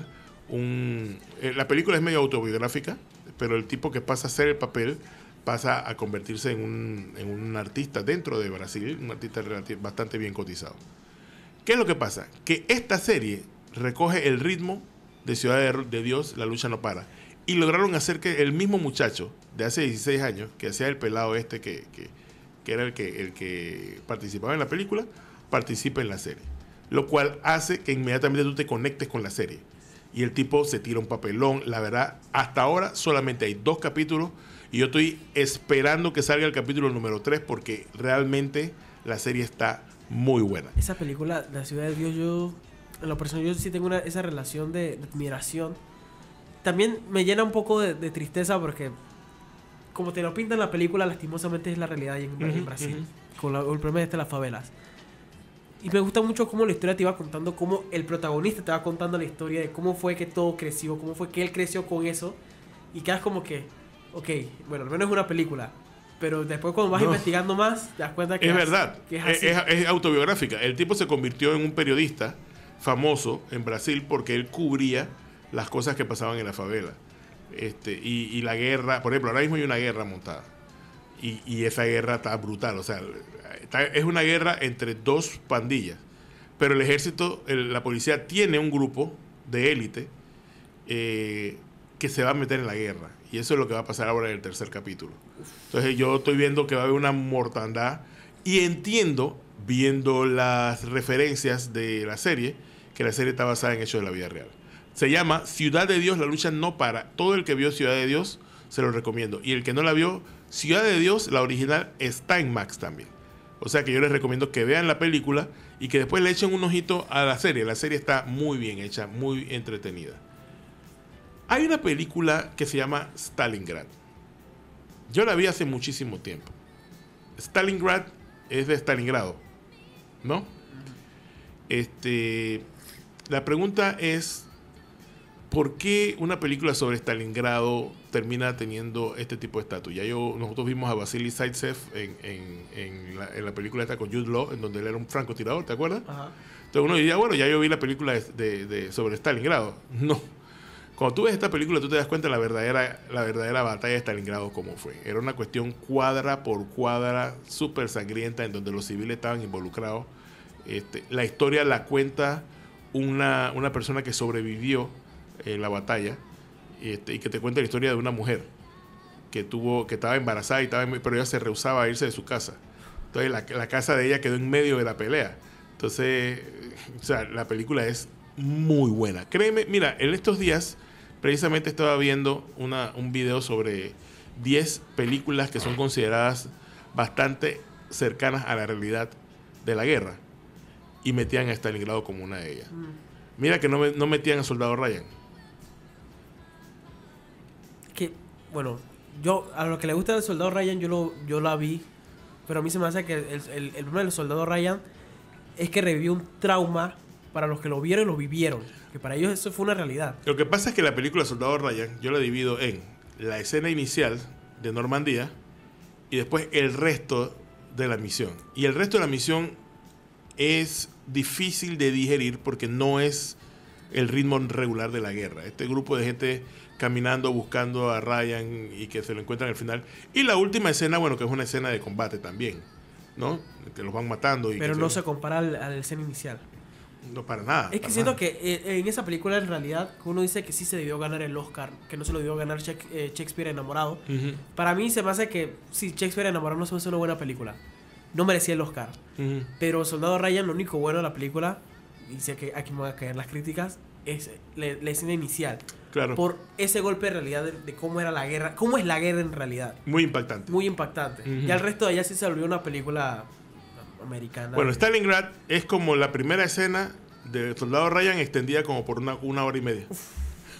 un... Eh, la película es medio autobiográfica, pero el tipo que pasa a ser el papel pasa a convertirse en un, en un artista dentro de Brasil, un artista bastante bien cotizado. ¿Qué es lo que pasa? Que esta serie recoge el ritmo de Ciudad de Dios, La lucha no para. Y lograron hacer que el mismo muchacho de hace 16 años, que hacía el pelado este, que, que, que era el que, el que participaba en la película, participa en la serie, lo cual hace que inmediatamente tú te conectes con la serie. Y el tipo se tira un papelón, la verdad, hasta ahora solamente hay dos capítulos y yo estoy esperando que salga el capítulo número 3 porque realmente la serie está muy buena. Esa película, La Ciudad de Dios, yo, en lo personal, yo sí tengo esa relación de, admiración. También me llena un poco de, tristeza porque, como te lo pintan la película, lastimosamente es la realidad en, en Brasil, con el problema este de las favelas. Y me gusta mucho cómo la historia te iba contando, cómo el protagonista te va contando la historia de cómo fue que todo creció, cómo fue que él creció con eso. Y quedas como que, ok, bueno, al menos es una película. Pero después cuando vas investigando más, te das cuenta que es, verdad. es, Es, autobiográfica. El tipo se convirtió en un periodista famoso en Brasil porque él cubría las cosas que pasaban en la favela. Este, y, la guerra, por ejemplo, ahora mismo hay una guerra montada. Y, y, esa guerra está brutal. O sea, es una guerra entre dos pandillas, pero el ejército, la policía tiene un grupo de élite eh, que se va a meter en la guerra. Y eso es lo que va a pasar ahora en el tercer capítulo. Entonces yo estoy viendo que va a haber una mortandad y entiendo, viendo las referencias de la serie, que la serie está basada en hechos de la vida real. Se llama Ciudad de Dios, la lucha no para. Todo el que vio Ciudad de Dios, se lo recomiendo. Y el que no la vio, Ciudad de Dios, la original, está en Max también. O sea que yo les recomiendo que vean la película y que después le echen un ojito a la serie. La serie está muy bien hecha, muy entretenida. Hay una película que se llama Stalingrad. Yo la vi hace muchísimo tiempo. Stalingrad es de Stalingrado, ¿no? Este, la pregunta es, ¿por qué una película sobre Stalingrado termina teniendo este tipo de estatus. Ya yo, nosotros vimos a Vasily Zaitsev en, en, la, película esta con Jude Law, en donde él era un francotirador, ¿te acuerdas? Ajá. Entonces uno diría, bueno, ya yo vi la película de, sobre Stalingrado. <laughs> No. Cuando tú ves esta película, tú te das cuenta de la verdadera, la verdadera batalla de Stalingrado, Como fue. Era una cuestión cuadra por cuadra, súper sangrienta, en donde los civiles estaban involucrados. Este, la historia la cuenta una, una persona que sobrevivió En eh, la batalla este, y que te cuente la historia de una mujer que tuvo que estaba embarazada y estaba pero ella se rehusaba a irse de su casa entonces la, casa de ella quedó en medio de la pelea entonces o sea la película es muy buena créeme mira en estos días precisamente estaba viendo una, un video sobre 10 películas que son consideradas bastante cercanas a la realidad de la guerra y metían a Stalingrado como una de ellas mm. mira que no, no metían a Soldado Ryan bueno, yo a lo que le gusta del soldado Ryan, yo, lo, yo la vi, pero a mí se me hace que el, el, el problema del soldado Ryan es que revivió un trauma para los que lo vieron y lo vivieron, que para ellos eso fue una realidad. Lo que pasa es que la película Soldado Ryan yo la divido en la escena inicial de Normandía y después el resto de la misión. Y el resto de la misión es difícil de digerir porque no es el ritmo regular de la guerra. Este grupo de gente caminando buscando a Ryan y que se lo encuentran al final. Y la última escena, bueno, que es una escena de combate también, ¿no? Que los van matando. Y Pero no se, compara al, a escena inicial. No, para nada. Es que siento que eh, en esa película, en realidad, uno dice que sí se debió ganar el Oscar, que no se lo debió ganar eh, Shakespeare enamorado. Para mí se me hace que si sí, Shakespeare enamorado no se me hace una buena película. No merecía el Oscar. Pero Soldado Ryan, lo único bueno de la película, y sé que aquí me van a caer las críticas, la, escena inicial. Claro. Por ese golpe de realidad de, cómo era la guerra, cómo es la guerra en realidad. Muy impactante. Muy impactante. Y al resto de allá sí se volvió una película americana. Bueno, Stalingrad es como la primera escena de Soldado Ryan extendida como por una, una hora y media.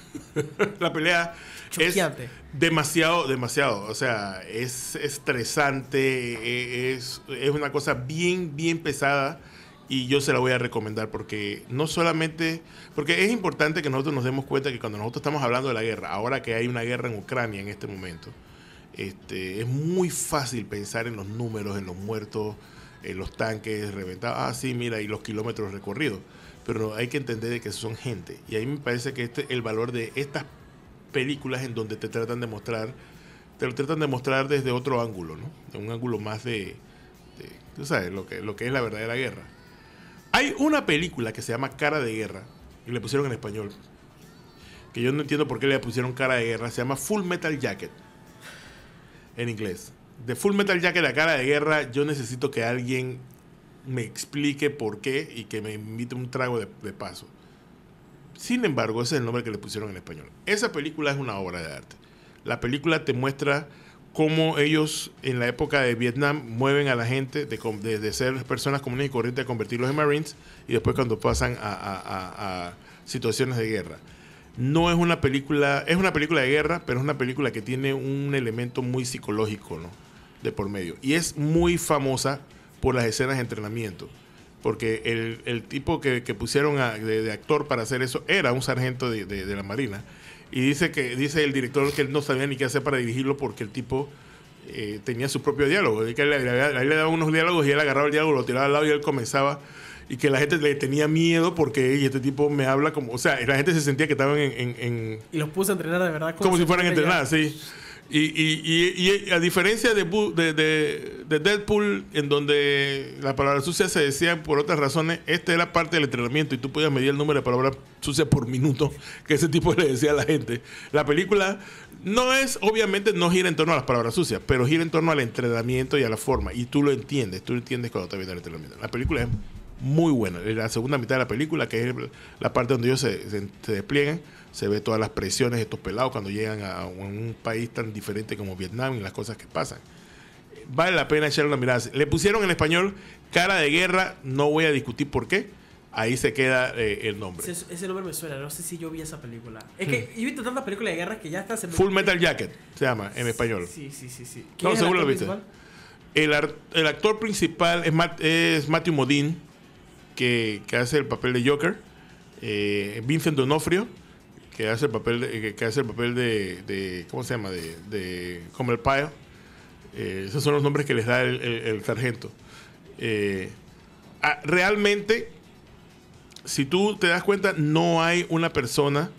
<laughs> la pelea es demasiado, demasiado. O sea, es estresante, e, es, es una cosa bien, bien pesada y yo se la voy a recomendar porque no solamente, porque es importante que nosotros nos demos cuenta que cuando nosotros estamos hablando de la guerra, ahora que hay una guerra en Ucrania en este momento, este, es muy fácil pensar en los números, en los muertos, en los tanques reventados, ah, sí, mira, y los kilómetros recorridos, pero hay que entender que son gente. Y ahí me parece que este el valor de estas películas en donde te tratan de mostrar, te lo tratan de mostrar desde otro ángulo, ¿no? De un ángulo más de, tú sabes, lo que, lo que es la verdadera guerra. Hay una película que se llama Cara de Guerra, y le pusieron en español, que yo no entiendo por qué le pusieron Cara de Guerra, se llama Full Metal Jacket, en inglés. De Full Metal Jacket a Cara de Guerra, yo necesito que alguien me explique por qué y que me invite un trago de, paso. Sin embargo, ese es el nombre que le pusieron en español. Esa película es una obra de arte. La película te muestra cómo ellos en la época de Vietnam mueven a la gente de, ser personas comunes y corrientes a convertirlos en Marines y después cuando pasan a, situaciones de guerra. No es una película, es una película de guerra, pero es una película que tiene un elemento muy psicológico, ¿no? De por medio. Y es muy famosa por las escenas de entrenamiento. Porque el, tipo que, pusieron de, actor para hacer eso era un sargento de la Marina y dice que dice el director que él no sabía ni qué hacer para dirigirlo porque el tipo eh, tenía su propio diálogo. ahí que le daba unos diálogos y él agarraba el diálogo, lo tiraba al lado y él comenzaba. Y que la gente le tenía miedo porque este tipo me habla como. O sea, la gente se sentía que estaban en. y los puse a entrenar de verdad. Como, si fueran entrenar sí. Y, a diferencia de, de, Deadpool, en donde las palabras sucias se decían por otras razones, esta la parte del entrenamiento y tú podías medir el número de palabras sucias por minuto <laughs> que ese tipo le decía a la gente. La película no es, obviamente, no gira en torno a las palabras sucias, pero gira en torno al entrenamiento y a la forma. Y tú lo entiendes, tú lo entiendes cuando te viendo el entrenamiento. La película es muy buena. La segunda mitad de la película, que es la parte donde ellos se, se despliegan se ve todas las presiones estos pelados cuando llegan a un país tan diferente como Vietnam y las cosas que pasan. Vale la pena echarle una mirada. Le pusieron en español cara de guerra, no voy a discutir por qué. Ahí se queda eh, el nombre. Ese, nombre me suena, no sé si yo vi esa película. Es que yo he visto tantas películas de guerra que ya está... Se Full Metal Jacket se llama en español. Sí, sí, sí. sí. No, seguro lo viste. El, el, actor principal es, es Matthew Modine, que, que, hace el papel de Joker. Eh, Vincent Donofrio que hace el papel de, eh, que hace el papel de, ¿cómo se llama? de, Como el payo. Eh, esos son los nombres que les da el, sargento. Eh, ah, realmente, si tú te das cuenta, no hay una persona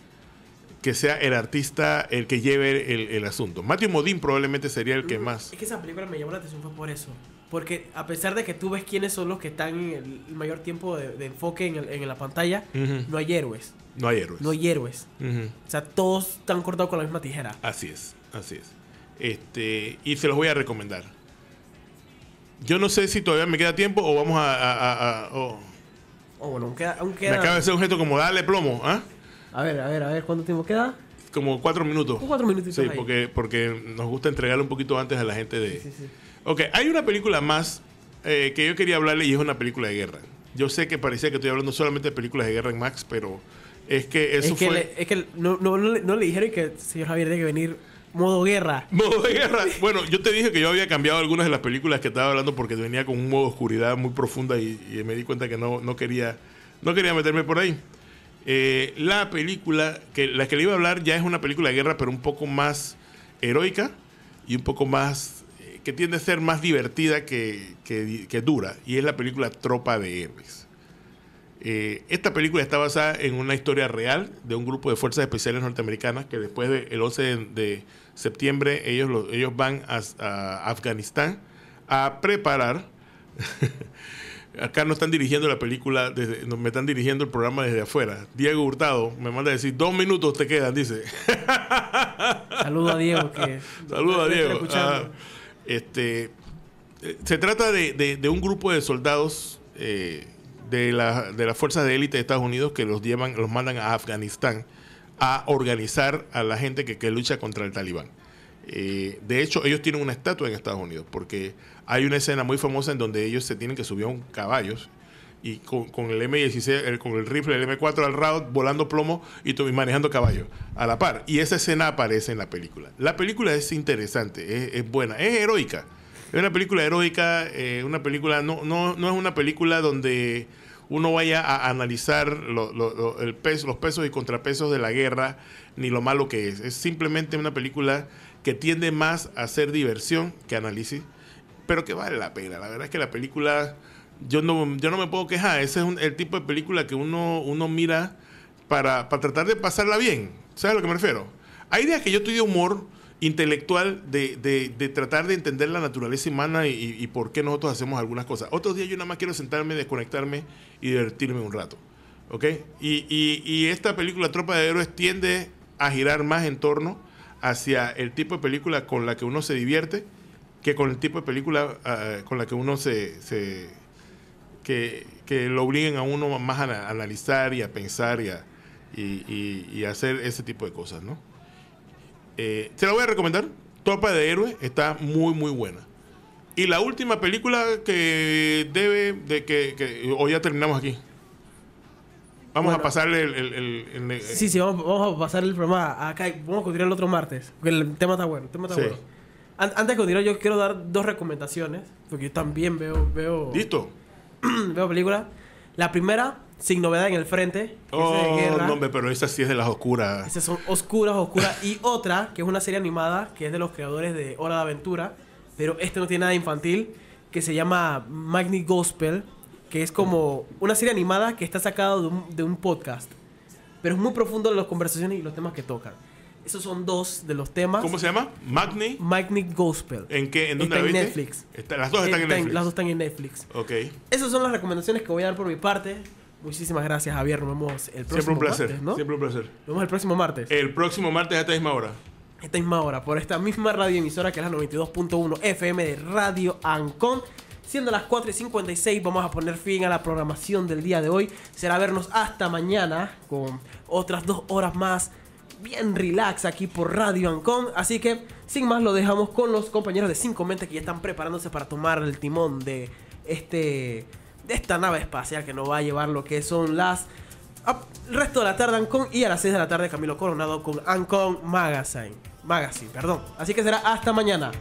que sea el artista el que lleve el, asunto. Matthew Modine probablemente sería el que más. Es que esa película me llamó la atención fue por eso. Porque a pesar de que tú ves quiénes son los que están el mayor tiempo de, enfoque en, la pantalla, no hay héroes. No hay héroes. No hay héroes. O sea, todos están cortados con la misma tijera. Así es, así es. Este, y se los voy a recomendar. Yo no sé si todavía me queda tiempo o vamos a. a, oh, bueno, aún queda, Me acaba de hacer un gesto como darle plomo, ¿ah? A ver, a ver, a ver, ¿cuánto tiempo queda? Como cuatro minutos. Cuatro minutos. Sí, porque, porque nos gusta entregarle un poquito antes a la gente de. Sí, sí, sí. Ok, hay una película más eh, que yo quería hablarle y es una película de guerra. Yo sé que parecía que estoy hablando solamente de películas de guerra en Max, pero es que eso es que es que no, le, dijeron que, señor Javier, tenía que venir modo guerra. Modo guerra. bueno, yo te dije que yo había cambiado algunas de las películas que estaba hablando porque venía con un modo oscuridad muy profunda y, me di cuenta que no, no, quería, no quería meterme por ahí. Eh, la película, que, la que le iba a hablar ya es una película de guerra, pero un poco más heroica y un poco más eh, que tiende a ser más divertida que, que dura, y es la película Tropa de Héroes. Eh, esta película está basada en una historia real de un grupo de fuerzas especiales norteamericanas que después del 11 de, septiembre ellos, ellos van a, Afganistán a preparar. <laughs> Acá no están dirigiendo la película, me están dirigiendo el programa desde afuera. Diego Hurtado me manda a decir, dos minutos te quedan, dice. <laughs> Saludo a Diego. Que Saludo a Diego. Ah, este, eh, se trata de, un grupo de soldados eh, de, de las fuerzas de élite de Estados Unidos que los llevan, los mandan a Afganistán a organizar a la gente que, lucha contra el talibán. Eh, de hecho, ellos tienen una estatua en Estados Unidos, porque hay una escena muy famosa en donde ellos se tienen que subir a un caballos y con, el M16, con el rifle, el M4 al rato, volando plomo y, manejando caballos a la par. Y esa escena aparece en la película. La película es interesante, es, buena, es heroica. Es una película heroica, eh, una película, no, no, no es una película donde uno vaya a analizar el peso, los pesos y contrapesos de la guerra, ni lo malo que es. Es simplemente una película que tiende más a ser diversión que análisis, pero que vale la pena. La verdad es que la película, yo no, yo no me puedo quejar. Ese es el tipo de película que uno, uno mira para, para tratar de pasarla bien. ¿Sabes a lo que me refiero? Hay días que yo estoy de humor intelectual de, de, tratar de entender la naturaleza humana y, por qué nosotros hacemos algunas cosas. Otros días yo nada más quiero sentarme, desconectarme y divertirme un rato. ¿Ok? Y, esta película Tropa de Héroes tiende a girar más en torno hacia el tipo de película con la que uno se divierte que con el tipo de película ah, con la que uno se... que, lo obliguen a uno más a, analizar y a pensar y a, y hacer ese tipo de cosas, ¿no? se eh, la voy a recomendar. Topa de héroe está muy, muy buena. Y la última película que debe de que, ya terminamos aquí. Vamos a pasarle el, el, Sí, sí, vamos, a pasar el programa acá. Vamos a continuar el otro martes. Porque el tema está bueno. tema está bueno. antes de continuar, yo quiero dar dos recomendaciones. Porque yo también veo. veo Listo. <clears throat> veo películas. La primera sin Novedad en el Frente. Oh, es no, pero esa sí es de las oscuras. Esas son oscuras, oscuras. y otra, que es una serie animada, que es de los creadores de Hora de Aventura, pero este no tiene nada infantil, que se llama Magni Gospel, que es como una serie animada que está sacada de un, podcast. Pero es muy profundo en las conversaciones y los temas que tocan. Esos son dos de los temas. ¿Cómo se llama? Magni. Magni Gospel. ¿En qué? ¿En dónde la en Netflix. las dos están en Netflix. las dos están en Netflix. Ok. Esas son las recomendaciones que voy a dar por mi parte. Muchísimas gracias, Javier. Nos vemos el próximo Siempre un placer. Siempre un placer. Nos vemos el próximo martes. El próximo martes a esta misma hora. Esta misma hora, por esta misma radioemisora que es la 92.1 FM de Radio Ancon. Siendo las 4.56, vamos a poner fin a la programación del día de hoy. Será vernos hasta mañana con otras dos horas más bien relax aquí por Radio Ancon. Así que, sin más, lo dejamos con los compañeros de 5 Mentes que ya están preparándose para tomar el timón de este de esta nave espacial que nos va a llevar lo que son las. Ah, el resto de la tarde Ancon y a las 6 de la tarde Camilo Coronado con Ancon Magazine. Magazine, perdón. Así que será hasta mañana.